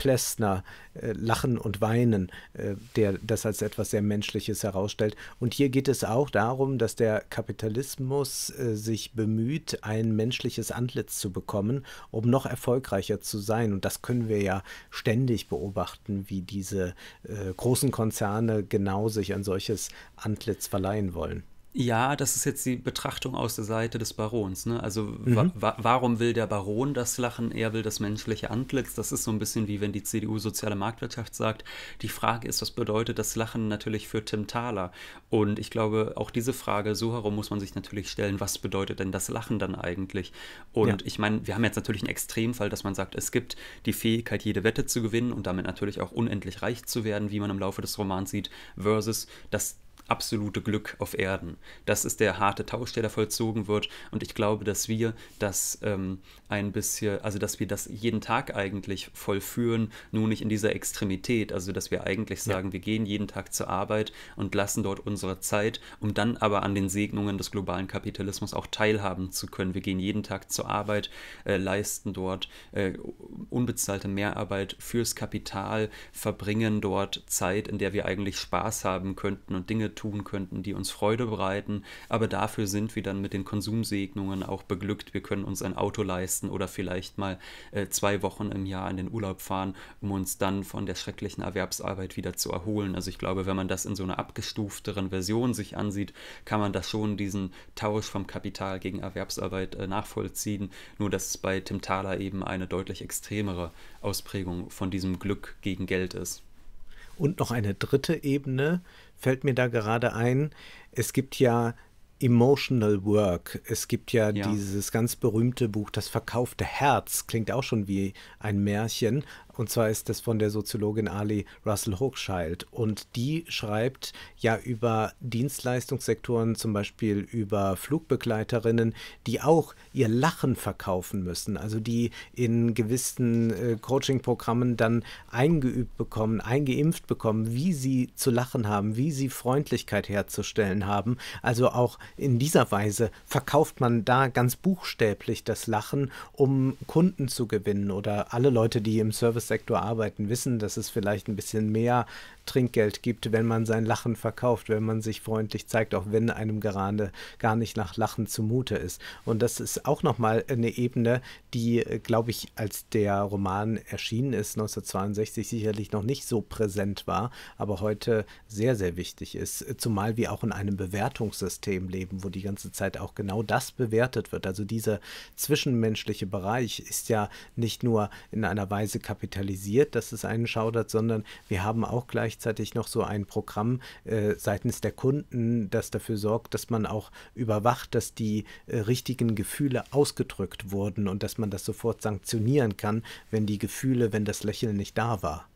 Plessner, äh, Lachen und Weinen, äh, der das als etwas sehr Menschliches herausstellt. Und hier geht es auch darum, dass der Kapitalismus äh, sich bemüht, ein menschliches Antlitz zu bekommen, um noch erfolgreicher zu sein. Und das können wir ja ständig beobachten, wie diese äh, großen Konzerne genau sich ein solches Antlitz verleihen wollen. Ja, das ist jetzt die Betrachtung aus der Seite des Barons. Ne? Also mhm. wa warum will der Baron das Lachen? Er will das menschliche Antlitz. Das ist so ein bisschen wie wenn die CDU soziale Marktwirtschaft sagt. Die Frage ist, was bedeutet das Lachen natürlich für Tim Thaler? Und ich glaube, auch diese Frage so herum muss man sich natürlich stellen, was bedeutet denn das Lachen dann eigentlich? Und ja. ich meine, wir haben jetzt natürlich einen Extremfall, dass man sagt, es gibt die Fähigkeit, jede Wette zu gewinnen und damit natürlich auch unendlich reich zu werden, wie man im Laufe des Romans sieht, versus das absolute Glück auf Erden. Das ist der harte Tausch, der da vollzogen wird. Und ich glaube, dass wir das ähm, ein bisschen, also dass wir das jeden Tag eigentlich vollführen, nur nicht in dieser Extremität. Also dass wir eigentlich sagen, ja. wir gehen jeden Tag zur Arbeit und lassen dort unsere Zeit, um dann aber an den Segnungen des globalen Kapitalismus auch teilhaben zu können. Wir gehen jeden Tag zur Arbeit, äh, leisten dort äh, unbezahlte Mehrarbeit fürs Kapital, verbringen dort Zeit, in der wir eigentlich Spaß haben könnten und Dinge tun könnten, die uns Freude bereiten, aber dafür sind wir dann mit den Konsumsegnungen auch beglückt. Wir können uns ein Auto leisten oder vielleicht mal äh, zwei Wochen im Jahr in den Urlaub fahren, um uns dann von der schrecklichen Erwerbsarbeit wieder zu erholen. Also ich glaube, wenn man das in so einer abgestufteren Version sich ansieht, kann man da schon diesen Tausch vom Kapital gegen Erwerbsarbeit äh, nachvollziehen. Nur dass es bei Tim Thaler eben eine deutlich extremere Ausprägung von diesem Glück gegen Geld ist. Und noch eine dritte Ebene, fällt mir da gerade ein, es gibt ja Emotional Work. Es gibt ja, ja, dieses ganz berühmte Buch Das verkaufte Herz, klingt auch schon wie ein Märchen, und zwar ist das von der Soziologin Ali Russell Hochschild. Und die schreibt ja über Dienstleistungssektoren, zum Beispiel über Flugbegleiterinnen, die auch ihr Lachen verkaufen müssen. Also die in gewissen äh, Coaching-Programmen dann eingeübt bekommen, eingeimpft bekommen, wie sie zu lachen haben, wie sie Freundlichkeit herzustellen haben. Also auch in dieser Weise verkauft man da ganz buchstäblich das Lachen, um Kunden zu gewinnen oder alle Leute, die im Service Sektor arbeiten, wissen, dass es vielleicht ein bisschen mehr Trinkgeld gibt, wenn man sein Lachen verkauft, wenn man sich freundlich zeigt, auch wenn einem gerade gar nicht nach Lachen zumute ist. Und das ist auch nochmal eine Ebene, die, äh, glaube ich, als der Roman erschienen ist, 1962 sicherlich noch nicht so präsent war, aber heute sehr, sehr wichtig ist. Zumal wir auch in einem Bewertungssystem leben, wo die ganze Zeit auch genau das bewertet wird. Also dieser zwischenmenschliche Bereich ist ja nicht nur in einer Weise kapital kapitalisiert, dass es einen schaudert, sondern wir haben auch gleichzeitig noch so ein Programm äh, seitens der Kunden, das dafür sorgt, dass man auch überwacht, dass die äh, richtigen Gefühle ausgedrückt wurden und dass man das sofort sanktionieren kann, wenn die Gefühle, wenn das Lächeln nicht da war.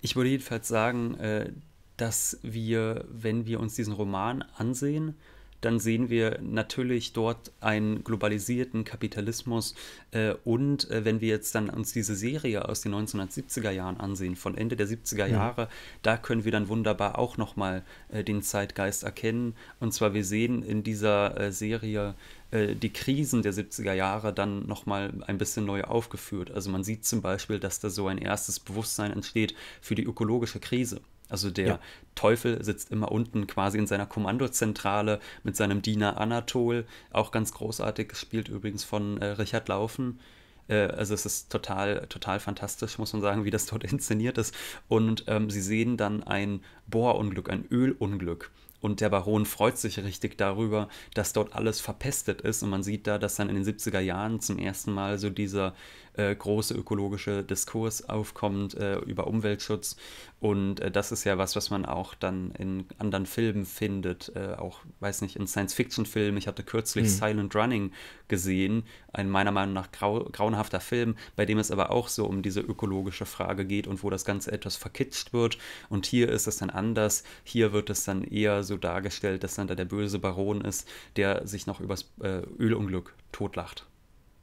Ich würde jedenfalls sagen, äh, dass wir, wenn wir uns diesen Roman ansehen, dann sehen wir natürlich dort einen globalisierten Kapitalismus. Äh, und äh, wenn wir jetzt dann uns diese Serie aus den 1970er Jahren ansehen, von Ende der 70er Jahre, ja. da können wir dann wunderbar auch nochmal äh, den Zeitgeist erkennen. Und zwar, wir sehen in dieser äh, Serie äh, die Krisen der 70er Jahre dann nochmal ein bisschen neu aufgeführt. Also man sieht zum Beispiel, dass da so ein erstes Bewusstsein entsteht für die ökologische Krise. Also der ja. Teufel sitzt immer unten quasi in seiner Kommandozentrale mit seinem Diener Anatol, auch ganz großartig gespielt übrigens von äh, Richard Laufen. Äh, also es ist total, total fantastisch, muss man sagen, wie das dort inszeniert ist. Und ähm, sie sehen dann ein Bohrunglück, ein Ölunglück. Und der Baron freut sich richtig darüber, dass dort alles verpestet ist. Und man sieht da, dass dann in den 70er Jahren zum ersten Mal so dieser äh, große ökologische Diskurs aufkommt äh, über Umweltschutz. Und äh, das ist ja was, was man auch dann in anderen Filmen findet. Äh, auch, weiß nicht, in Science-Fiction-Filmen. Ich hatte kürzlich mhm. Silent Running gesehen. Ein meiner Meinung nach grau grauenhafter Film, bei dem es aber auch so um diese ökologische Frage geht und wo das Ganze etwas verkitscht wird. Und hier ist es dann anders. Hier wird es dann eher so so dargestellt, dass dann da der böse Baron ist, der sich noch übers äh, Ölunglück totlacht.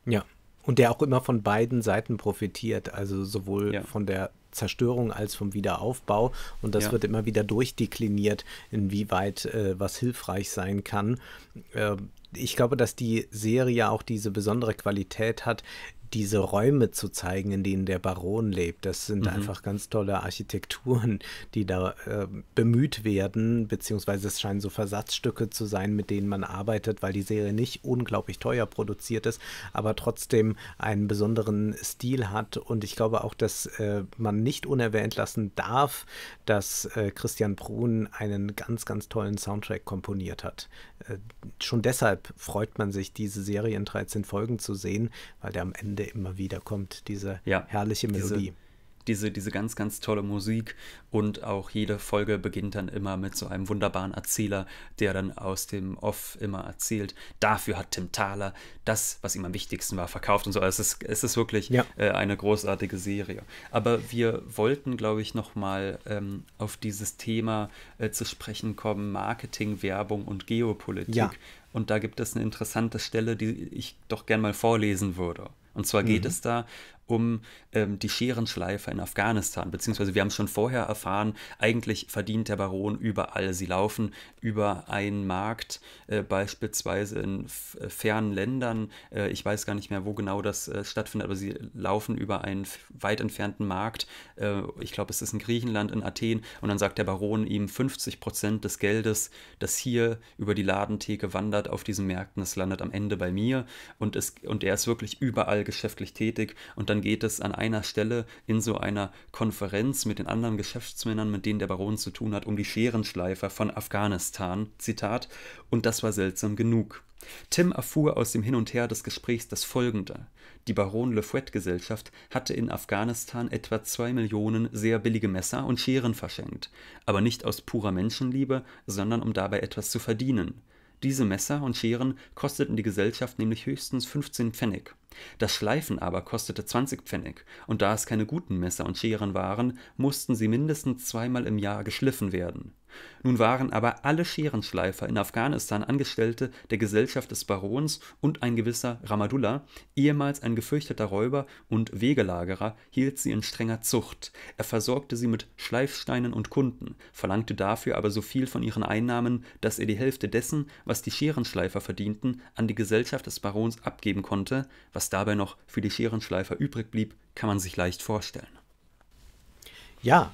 Ja. Und der auch immer von beiden Seiten profitiert, also sowohl ja. von der Zerstörung als vom Wiederaufbau. Und das ja. wird immer wieder durchdekliniert, inwieweit äh, was hilfreich sein kann. Äh, ich glaube, dass die Serie auch diese besondere Qualität hat, diese Räume zu zeigen, in denen der Baron lebt. Das sind mhm. einfach ganz tolle Architekturen, die da äh, bemüht werden, beziehungsweise es scheinen so Versatzstücke zu sein, mit denen man arbeitet, weil die Serie nicht unglaublich teuer produziert ist, aber trotzdem einen besonderen Stil hat. Und ich glaube auch, dass äh, man nicht unerwähnt lassen darf, dass äh, Christian Brun einen ganz, ganz tollen Soundtrack komponiert hat. Äh, schon deshalb freut man sich, diese Serie in 13 Folgen zu sehen, weil der am Ende immer wieder kommt, diese ja, herrliche Melodie. Diese diese, diese ganz, ganz tolle Musik und auch jede Folge beginnt dann immer mit so einem wunderbaren Erzähler, der dann aus dem Off immer erzählt. Dafür hat Tim Thaler das, was ihm am wichtigsten war, verkauft und so. Also es ist, es ist wirklich ja. äh, eine großartige Serie. Aber wir wollten, glaube ich, nochmal ähm, auf dieses Thema äh, zu sprechen kommen: Marketing, Werbung und Geopolitik. Ja. Und da gibt es eine interessante Stelle, die ich doch gern mal vorlesen würde. Und zwar geht mhm. es da um ähm, die Scherenschleifer in Afghanistan. Beziehungsweise wir haben schon vorher erfahren, eigentlich verdient der Baron überall. Sie laufen über einen Markt, äh, beispielsweise in äh, fernen Ländern. Äh, ich weiß gar nicht mehr, wo genau das äh, stattfindet, aber sie laufen über einen weit entfernten Markt. Äh, ich glaube, es ist in Griechenland, in Athen. Und dann sagt der Baron ihm 50 Prozent des Geldes, das hier über die Ladentheke wandert auf diesen Märkten, das landet am Ende bei mir. Und, es, und er ist wirklich überall geschäftlich tätig. Und dann dann geht es an einer Stelle in so einer Konferenz mit den anderen Geschäftsmännern, mit denen der Baron zu tun hat, um die Scherenschleifer von Afghanistan, Zitat, und das war seltsam genug. Tim erfuhr aus dem Hin und Her des Gesprächs das folgende. Die Baron Le Fouet Gesellschaft hatte in Afghanistan etwa zwei Millionen sehr billige Messer und Scheren verschenkt, aber nicht aus purer Menschenliebe, sondern um dabei etwas zu verdienen. Diese Messer und Scheren kosteten die Gesellschaft nämlich höchstens 15 Pfennig. Das Schleifen aber kostete 20 Pfennig, und da es keine guten Messer und Scheren waren, mussten sie mindestens zweimal im Jahr geschliffen werden nun waren aber alle Scherenschleifer in Afghanistan Angestellte der Gesellschaft des Barons und ein gewisser Ramadullah, ehemals ein gefürchteter Räuber und Wegelagerer, hielt sie in strenger Zucht. Er versorgte sie mit Schleifsteinen und Kunden, verlangte dafür aber so viel von ihren Einnahmen, dass er die Hälfte dessen, was die Scherenschleifer verdienten, an die Gesellschaft des Barons abgeben konnte. Was dabei noch für die Scherenschleifer übrig blieb, kann man sich leicht vorstellen. Ja,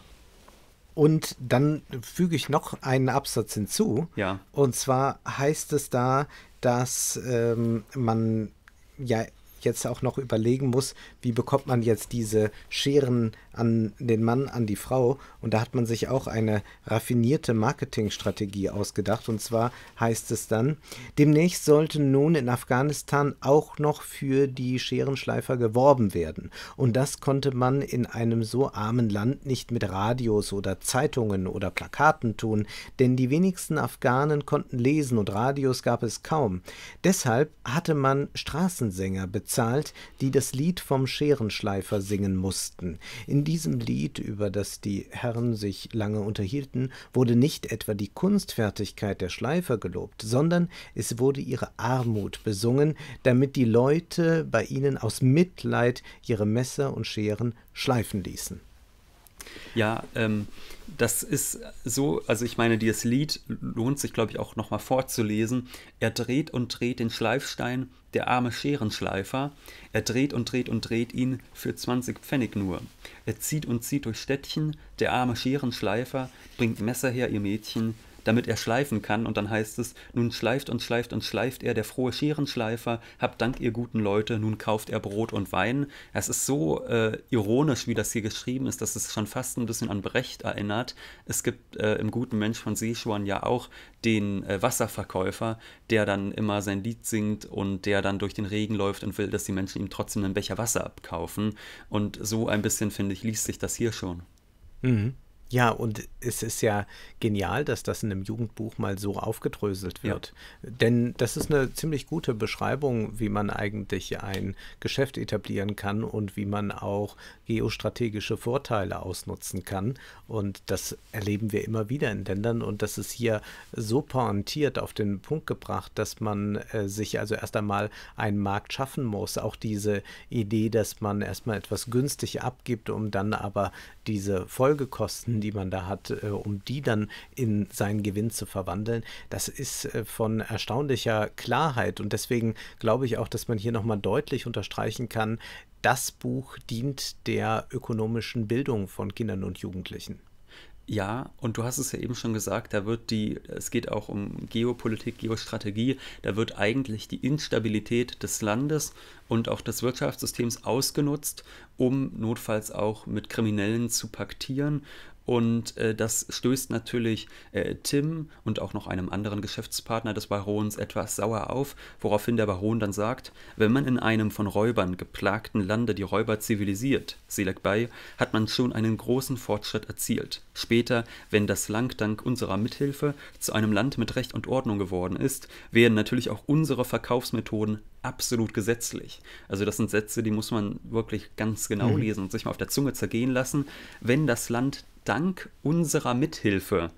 und dann füge ich noch einen Absatz hinzu. Ja. Und zwar heißt es da, dass ähm, man ja jetzt auch noch überlegen muss, wie bekommt man jetzt diese Scheren an den Mann, an die Frau. Und da hat man sich auch eine raffinierte Marketingstrategie ausgedacht. Und zwar heißt es dann, demnächst sollten nun in Afghanistan auch noch für die Scherenschleifer geworben werden. Und das konnte man in einem so armen Land nicht mit Radios oder Zeitungen oder Plakaten tun, denn die wenigsten Afghanen konnten lesen und Radios gab es kaum. Deshalb hatte man Straßensänger bezahlt bezahlt, die das Lied vom Scherenschleifer singen mussten. In diesem Lied, über das die Herren sich lange unterhielten, wurde nicht etwa die Kunstfertigkeit der Schleifer gelobt, sondern es wurde ihre Armut besungen, damit die Leute bei ihnen aus Mitleid ihre Messer und Scheren schleifen ließen. Ja, ähm, das ist so, also ich meine, dieses Lied lohnt sich, glaube ich, auch nochmal vorzulesen. Er dreht und dreht den Schleifstein der arme Scherenschleifer, er dreht und dreht und dreht ihn für 20 Pfennig nur. Er zieht und zieht durch Städtchen, der arme Scherenschleifer, bringt Messer her, ihr Mädchen, damit er schleifen kann. Und dann heißt es, nun schleift und schleift und schleift er, der frohe Scherenschleifer, habt Dank ihr guten Leute, nun kauft er Brot und Wein. Es ist so äh, ironisch, wie das hier geschrieben ist, dass es schon fast ein bisschen an Brecht erinnert. Es gibt äh, im Guten Mensch von Sichuan ja auch den äh, Wasserverkäufer, der dann immer sein Lied singt und der dann durch den Regen läuft und will, dass die Menschen ihm trotzdem einen Becher Wasser abkaufen. Und so ein bisschen, finde ich, liest sich das hier schon. Mhm. Ja, und es ist ja genial, dass das in einem Jugendbuch mal so aufgedröselt wird. Ja. Denn das ist eine ziemlich gute Beschreibung, wie man eigentlich ein Geschäft etablieren kann und wie man auch geostrategische Vorteile ausnutzen kann. Und das erleben wir immer wieder in Ländern. Und das ist hier so pointiert auf den Punkt gebracht, dass man äh, sich also erst einmal einen Markt schaffen muss. Auch diese Idee, dass man erstmal etwas günstig abgibt, um dann aber diese Folgekosten, die man da hat, äh, um die dann in seinen Gewinn zu verwandeln, das ist äh, von erstaunlicher Klarheit. Und deswegen glaube ich auch, dass man hier nochmal deutlich unterstreichen kann, das Buch dient der ökonomischen Bildung von Kindern und Jugendlichen. Ja, und du hast es ja eben schon gesagt, da wird die, es geht auch um Geopolitik, Geostrategie, da wird eigentlich die Instabilität des Landes und auch des Wirtschaftssystems ausgenutzt, um notfalls auch mit Kriminellen zu paktieren und äh, das stößt natürlich äh, Tim und auch noch einem anderen Geschäftspartner des Barons etwas sauer auf, woraufhin der Baron dann sagt, wenn man in einem von Räubern geplagten Lande die Räuber zivilisiert, Selek Bay, hat man schon einen großen Fortschritt erzielt. Später, wenn das Land dank unserer Mithilfe zu einem Land mit Recht und Ordnung geworden ist, werden natürlich auch unsere Verkaufsmethoden absolut gesetzlich. Also das sind Sätze, die muss man wirklich ganz genau mhm. lesen und sich mal auf der Zunge zergehen lassen. Wenn das Land dank unserer Mithilfe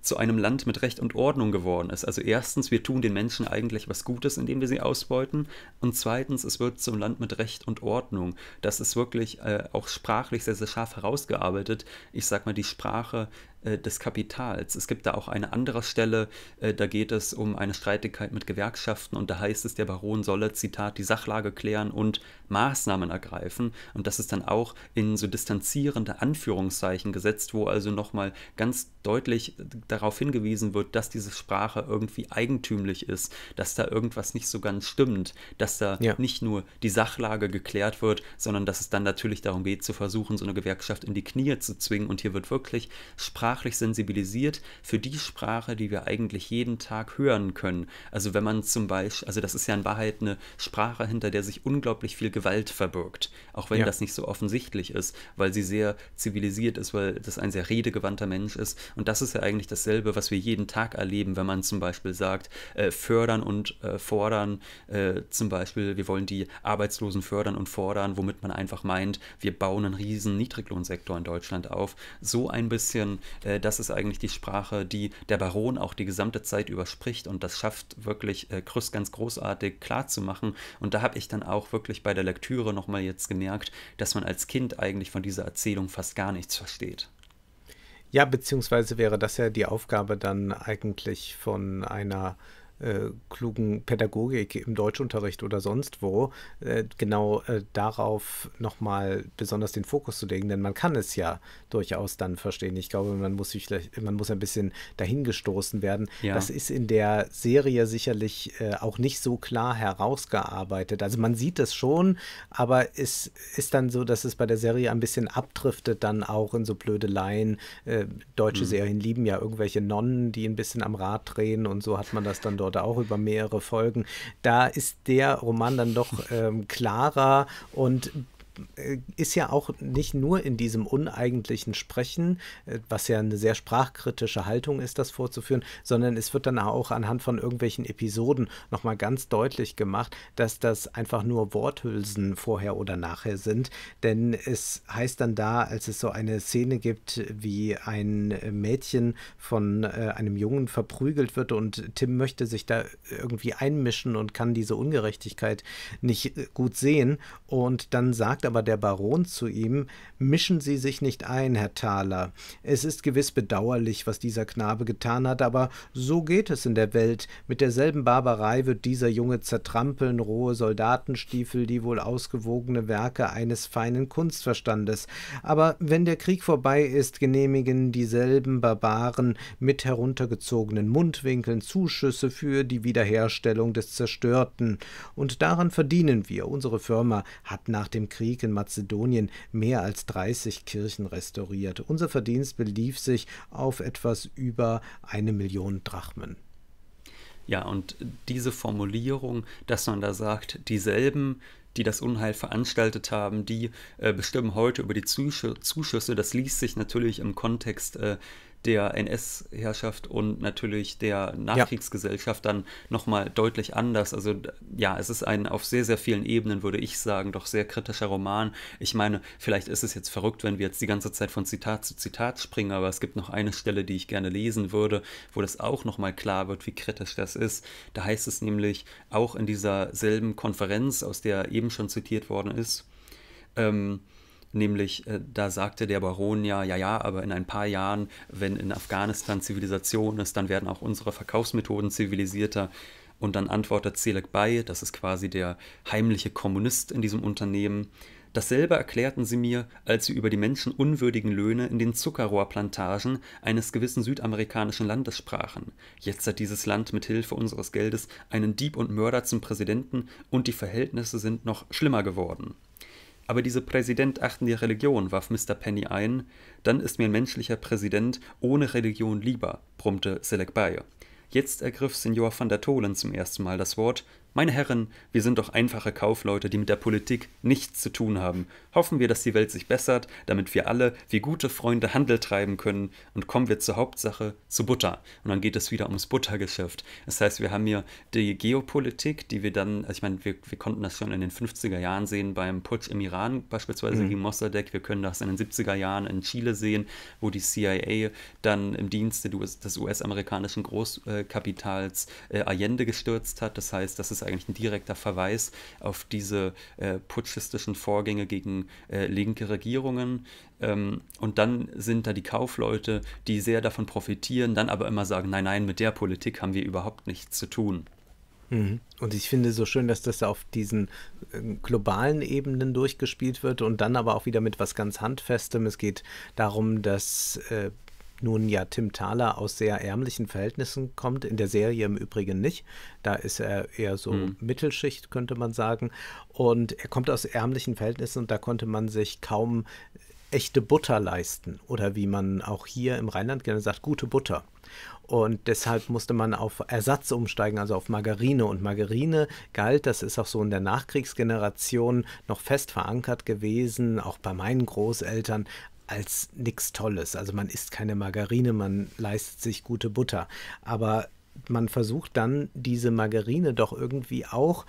zu einem Land mit Recht und Ordnung geworden ist. Also erstens, wir tun den Menschen eigentlich was Gutes, indem wir sie ausbeuten. Und zweitens, es wird zum Land mit Recht und Ordnung. Das ist wirklich äh, auch sprachlich sehr, sehr scharf herausgearbeitet. Ich sag mal, die Sprache äh, des Kapitals. Es gibt da auch eine andere Stelle, äh, da geht es um eine Streitigkeit mit Gewerkschaften und da heißt es, der Baron solle, Zitat, die Sachlage klären und Maßnahmen ergreifen. Und das ist dann auch in so distanzierende Anführungszeichen gesetzt, wo also nochmal ganz deutlich darauf hingewiesen wird, dass diese Sprache irgendwie eigentümlich ist, dass da irgendwas nicht so ganz stimmt, dass da ja. nicht nur die Sachlage geklärt wird, sondern dass es dann natürlich darum geht, zu versuchen, so eine Gewerkschaft in die Knie zu zwingen. Und hier wird wirklich Sprache sprachlich sensibilisiert für die Sprache, die wir eigentlich jeden Tag hören können. Also wenn man zum Beispiel, also das ist ja in Wahrheit eine Sprache, hinter der sich unglaublich viel Gewalt verbirgt, auch wenn ja. das nicht so offensichtlich ist, weil sie sehr zivilisiert ist, weil das ein sehr redegewandter Mensch ist. Und das ist ja eigentlich dasselbe, was wir jeden Tag erleben, wenn man zum Beispiel sagt, äh, fördern und äh, fordern, äh, zum Beispiel, wir wollen die Arbeitslosen fördern und fordern, womit man einfach meint, wir bauen einen riesen Niedriglohnsektor in Deutschland auf. So ein bisschen äh, das ist eigentlich die Sprache, die der Baron auch die gesamte Zeit überspricht und das schafft wirklich äh, Krüss ganz großartig klar zu machen. Und da habe ich dann auch wirklich bei der Lektüre nochmal jetzt gemerkt, dass man als Kind eigentlich von dieser Erzählung fast gar nichts versteht. Ja, beziehungsweise wäre das ja die Aufgabe dann eigentlich von einer äh, klugen Pädagogik im Deutschunterricht oder sonst wo, äh, genau äh, darauf nochmal besonders den Fokus zu legen, denn man kann es ja durchaus dann verstehen. Ich glaube, man muss sich man muss ein bisschen dahingestoßen werden. Ja. Das ist in der Serie sicherlich äh, auch nicht so klar herausgearbeitet. Also man sieht es schon, aber es ist dann so, dass es bei der Serie ein bisschen abdriftet, dann auch in so Blödeleien. Äh, deutsche mhm. Serien lieben ja irgendwelche Nonnen, die ein bisschen am Rad drehen und so hat man das dann dort oder auch über mehrere Folgen, da ist der Roman dann doch ähm, klarer und äh, ist ja auch nicht nur in diesem uneigentlichen Sprechen, äh, was ja eine sehr sprachkritische Haltung ist, das vorzuführen, sondern es wird dann auch anhand von irgendwelchen Episoden nochmal ganz deutlich gemacht, dass das einfach nur Worthülsen vorher oder nachher sind. Denn es heißt dann da, als es so eine Szene gibt, wie ein Mädchen von äh, einem Jungen verprügelt wird und Tim möchte sich da irgendwie einmischen und kann diese Ungerechtigkeit nicht gut sehen. Und dann sagt aber der Baron zu ihm, mischen Sie sich nicht ein, Herr Thaler. Es ist gewiss bedauerlich, was dieser Knabe getan hat, aber so geht es in der Welt. Mit derselben Barbarei wird dieser Junge zertrampeln, rohe Soldatenstiefel, die wohl ausgewogene Werke eines feinen Kunstverstandes. Aber wenn der Krieg vorbei ist, genehmigen dieselben Barbaren mit heruntergezogenen Mundwinkeln Zuschüsse für die Wiederherstellung des Zerstörten. Und daran verdienen wir. Unsere Firma hat nach dem Krieg Krieg in Mazedonien mehr als 30 Kirchen restauriert. Unser Verdienst belief sich auf etwas über eine Million Drachmen. Ja, und diese Formulierung, dass man da sagt, dieselben, die das Unheil veranstaltet haben, die äh, bestimmen heute über die Zuschüsse, das liest sich natürlich im Kontext äh, der NS-Herrschaft und natürlich der Nachkriegsgesellschaft ja. dann nochmal deutlich anders. Also ja, es ist ein auf sehr, sehr vielen Ebenen, würde ich sagen, doch sehr kritischer Roman. Ich meine, vielleicht ist es jetzt verrückt, wenn wir jetzt die ganze Zeit von Zitat zu Zitat springen, aber es gibt noch eine Stelle, die ich gerne lesen würde, wo das auch nochmal klar wird, wie kritisch das ist. Da heißt es nämlich auch in dieser selben Konferenz, aus der eben schon zitiert worden ist, ähm, Nämlich, äh, da sagte der Baron ja, ja, ja, aber in ein paar Jahren, wenn in Afghanistan Zivilisation ist, dann werden auch unsere Verkaufsmethoden zivilisierter. Und dann antwortet Selek Bay, das ist quasi der heimliche Kommunist in diesem Unternehmen. Dasselbe erklärten sie mir, als sie über die menschenunwürdigen Löhne in den Zuckerrohrplantagen eines gewissen südamerikanischen Landes sprachen. Jetzt hat dieses Land mit Hilfe unseres Geldes einen Dieb und Mörder zum Präsidenten und die Verhältnisse sind noch schlimmer geworden. Aber diese Präsident achten die Religion, warf Mr. Penny ein. Dann ist mir ein menschlicher Präsident ohne Religion lieber, brummte Selek Selekbaye. Jetzt ergriff Senior van der Tholen zum ersten Mal das Wort, meine Herren, wir sind doch einfache Kaufleute, die mit der Politik nichts zu tun haben. Hoffen wir, dass die Welt sich bessert, damit wir alle wie gute Freunde Handel treiben können und kommen wir zur Hauptsache, zu Butter. Und dann geht es wieder ums Buttergeschäft. Das heißt, wir haben hier die Geopolitik, die wir dann, also ich meine, wir, wir konnten das schon in den 50er Jahren sehen, beim Putsch im Iran beispielsweise mhm. gegen Mossadegh. Wir können das in den 70er Jahren in Chile sehen, wo die CIA dann im Dienste des US-amerikanischen Großkapitals äh, Allende gestürzt hat. Das heißt, das ist eigentlich ein direkter Verweis auf diese äh, putschistischen Vorgänge gegen äh, linke Regierungen. Ähm, und dann sind da die Kaufleute, die sehr davon profitieren, dann aber immer sagen, nein, nein, mit der Politik haben wir überhaupt nichts zu tun. Mhm. Und ich finde so schön, dass das auf diesen ähm, globalen Ebenen durchgespielt wird und dann aber auch wieder mit was ganz Handfestem. Es geht darum, dass äh, nun ja, Tim Thaler aus sehr ärmlichen Verhältnissen kommt, in der Serie im Übrigen nicht. Da ist er eher so mhm. Mittelschicht, könnte man sagen. Und er kommt aus ärmlichen Verhältnissen und da konnte man sich kaum echte Butter leisten oder wie man auch hier im Rheinland gerne sagt, gute Butter. Und deshalb musste man auf Ersatz umsteigen, also auf Margarine. Und Margarine galt, das ist auch so in der Nachkriegsgeneration noch fest verankert gewesen, auch bei meinen Großeltern, als nichts Tolles. Also man isst keine Margarine, man leistet sich gute Butter. Aber man versucht dann diese Margarine doch irgendwie auch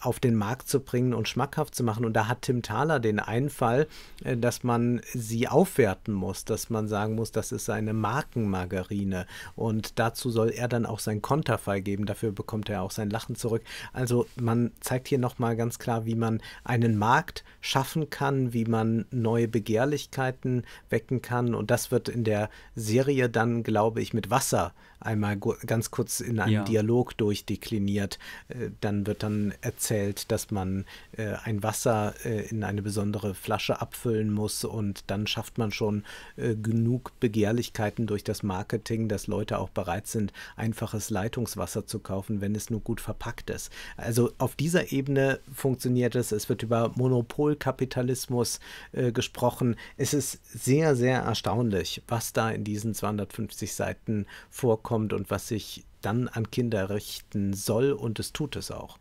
auf den Markt zu bringen und schmackhaft zu machen. Und da hat Tim Thaler den Einfall, äh, dass man sie aufwerten muss, dass man sagen muss, das ist eine Markenmargarine. Und dazu soll er dann auch sein Konterfall geben. Dafür bekommt er auch sein Lachen zurück. Also man zeigt hier nochmal ganz klar, wie man einen Markt schaffen kann, wie man neue Begehrlichkeiten wecken kann. Und das wird in der Serie dann, glaube ich, mit Wasser äh, einmal ganz kurz in einem ja. Dialog durchdekliniert. Äh, dann wird dann erzählt, dass man äh, ein Wasser äh, in eine besondere Flasche abfüllen muss und dann schafft man schon genug Begehrlichkeiten durch das Marketing, dass Leute auch bereit sind, einfaches Leitungswasser zu kaufen, wenn es nur gut verpackt ist. Also auf dieser Ebene funktioniert es. Es wird über Monopolkapitalismus gesprochen. Es ist sehr, sehr erstaunlich, was da in diesen 250 Seiten vorkommt bekommt und was sich dann an Kinder richten soll und es tut es auch.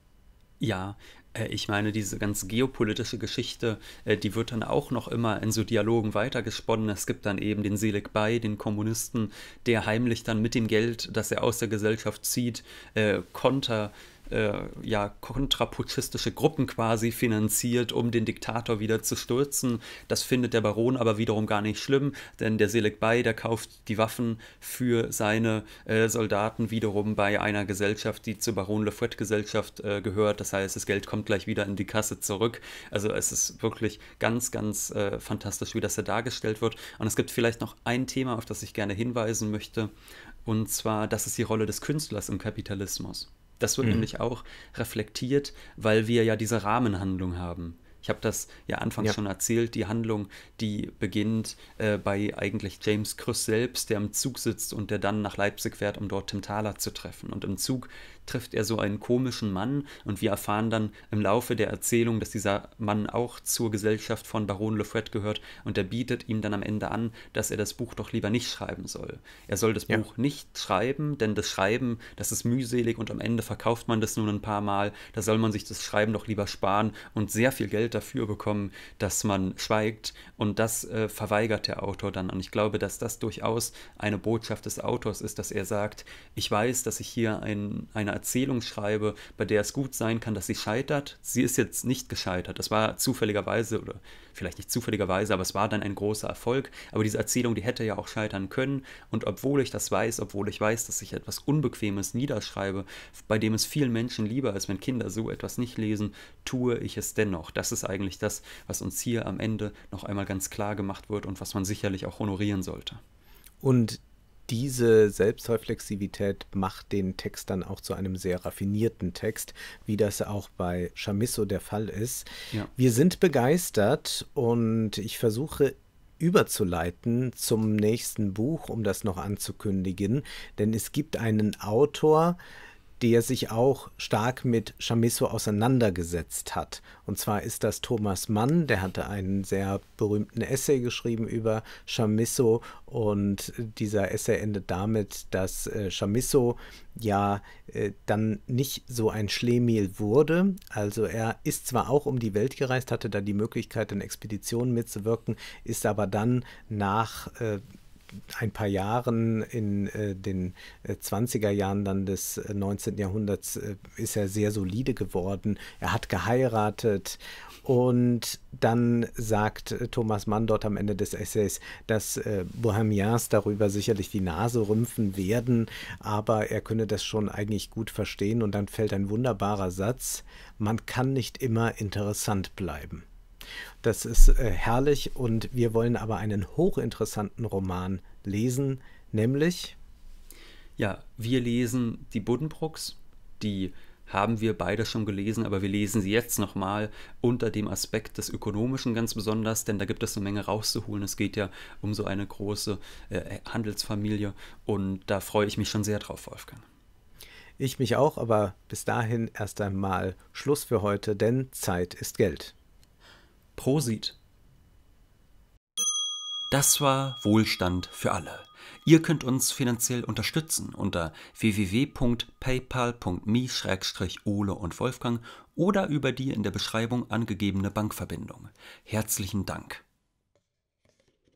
Ja, äh, ich meine, diese ganze geopolitische Geschichte, äh, die wird dann auch noch immer in so Dialogen weitergesponnen. Es gibt dann eben den Selig Bay, den Kommunisten, der heimlich dann mit dem Geld, das er aus der Gesellschaft zieht, äh, Konter äh, ja, kontraputschistische Gruppen quasi finanziert, um den Diktator wieder zu stürzen. Das findet der Baron aber wiederum gar nicht schlimm, denn der Bay, der kauft die Waffen für seine äh, Soldaten wiederum bei einer Gesellschaft, die zur Baron Lefouette Gesellschaft äh, gehört. Das heißt, das Geld kommt gleich wieder in die Kasse zurück. Also es ist wirklich ganz, ganz äh, fantastisch, wie das da dargestellt wird. Und es gibt vielleicht noch ein Thema, auf das ich gerne hinweisen möchte, und zwar, das ist die Rolle des Künstlers im Kapitalismus. Das wird mhm. nämlich auch reflektiert, weil wir ja diese Rahmenhandlung haben. Ich habe das ja anfangs ja. schon erzählt, die Handlung, die beginnt äh, bei eigentlich James Krüss selbst, der im Zug sitzt und der dann nach Leipzig fährt, um dort Tim Thaler zu treffen. Und im Zug trifft er so einen komischen Mann und wir erfahren dann im Laufe der Erzählung, dass dieser Mann auch zur Gesellschaft von Baron Lefret gehört und er bietet ihm dann am Ende an, dass er das Buch doch lieber nicht schreiben soll. Er soll das ja. Buch nicht schreiben, denn das Schreiben, das ist mühselig und am Ende verkauft man das nun ein paar Mal, da soll man sich das Schreiben doch lieber sparen und sehr viel Geld dafür bekommen, dass man schweigt und das äh, verweigert der Autor dann und ich glaube, dass das durchaus eine Botschaft des Autors ist, dass er sagt, ich weiß, dass ich hier ein, eine eine Erzählung schreibe, bei der es gut sein kann, dass sie scheitert. Sie ist jetzt nicht gescheitert. Das war zufälligerweise oder vielleicht nicht zufälligerweise, aber es war dann ein großer Erfolg. Aber diese Erzählung, die hätte ja auch scheitern können. Und obwohl ich das weiß, obwohl ich weiß, dass ich etwas Unbequemes niederschreibe, bei dem es vielen Menschen lieber ist, wenn Kinder so etwas nicht lesen, tue ich es dennoch. Das ist eigentlich das, was uns hier am Ende noch einmal ganz klar gemacht wird und was man sicherlich auch honorieren sollte. Und diese Selbstreflexivität macht den Text dann auch zu einem sehr raffinierten Text, wie das auch bei Chamisso der Fall ist. Ja. Wir sind begeistert und ich versuche überzuleiten zum nächsten Buch, um das noch anzukündigen, denn es gibt einen Autor, der sich auch stark mit Chamisso auseinandergesetzt hat. Und zwar ist das Thomas Mann, der hatte einen sehr berühmten Essay geschrieben über Chamisso und dieser Essay endet damit, dass äh, Chamisso ja äh, dann nicht so ein Schlemiel wurde. Also er ist zwar auch um die Welt gereist, hatte da die Möglichkeit, in Expeditionen mitzuwirken, ist aber dann nach äh, ein paar Jahren, in äh, den äh, 20er Jahren dann des äh, 19. Jahrhunderts, äh, ist er sehr solide geworden. Er hat geheiratet und dann sagt äh, Thomas Mann dort am Ende des Essays, dass äh, Bohemians darüber sicherlich die Nase rümpfen werden, aber er könne das schon eigentlich gut verstehen. Und dann fällt ein wunderbarer Satz, man kann nicht immer interessant bleiben. Das ist äh, herrlich und wir wollen aber einen hochinteressanten Roman lesen, nämlich. Ja, wir lesen die Buddenbrooks, die haben wir beide schon gelesen, aber wir lesen sie jetzt nochmal unter dem Aspekt des Ökonomischen ganz besonders, denn da gibt es eine Menge rauszuholen. Es geht ja um so eine große äh, Handelsfamilie und da freue ich mich schon sehr drauf, Wolfgang. Ich mich auch, aber bis dahin erst einmal Schluss für heute, denn Zeit ist Geld. Prosit! Das war Wohlstand für alle. Ihr könnt uns finanziell unterstützen unter www.paypal.me-ole und Wolfgang oder über die in der Beschreibung angegebene Bankverbindung. Herzlichen Dank!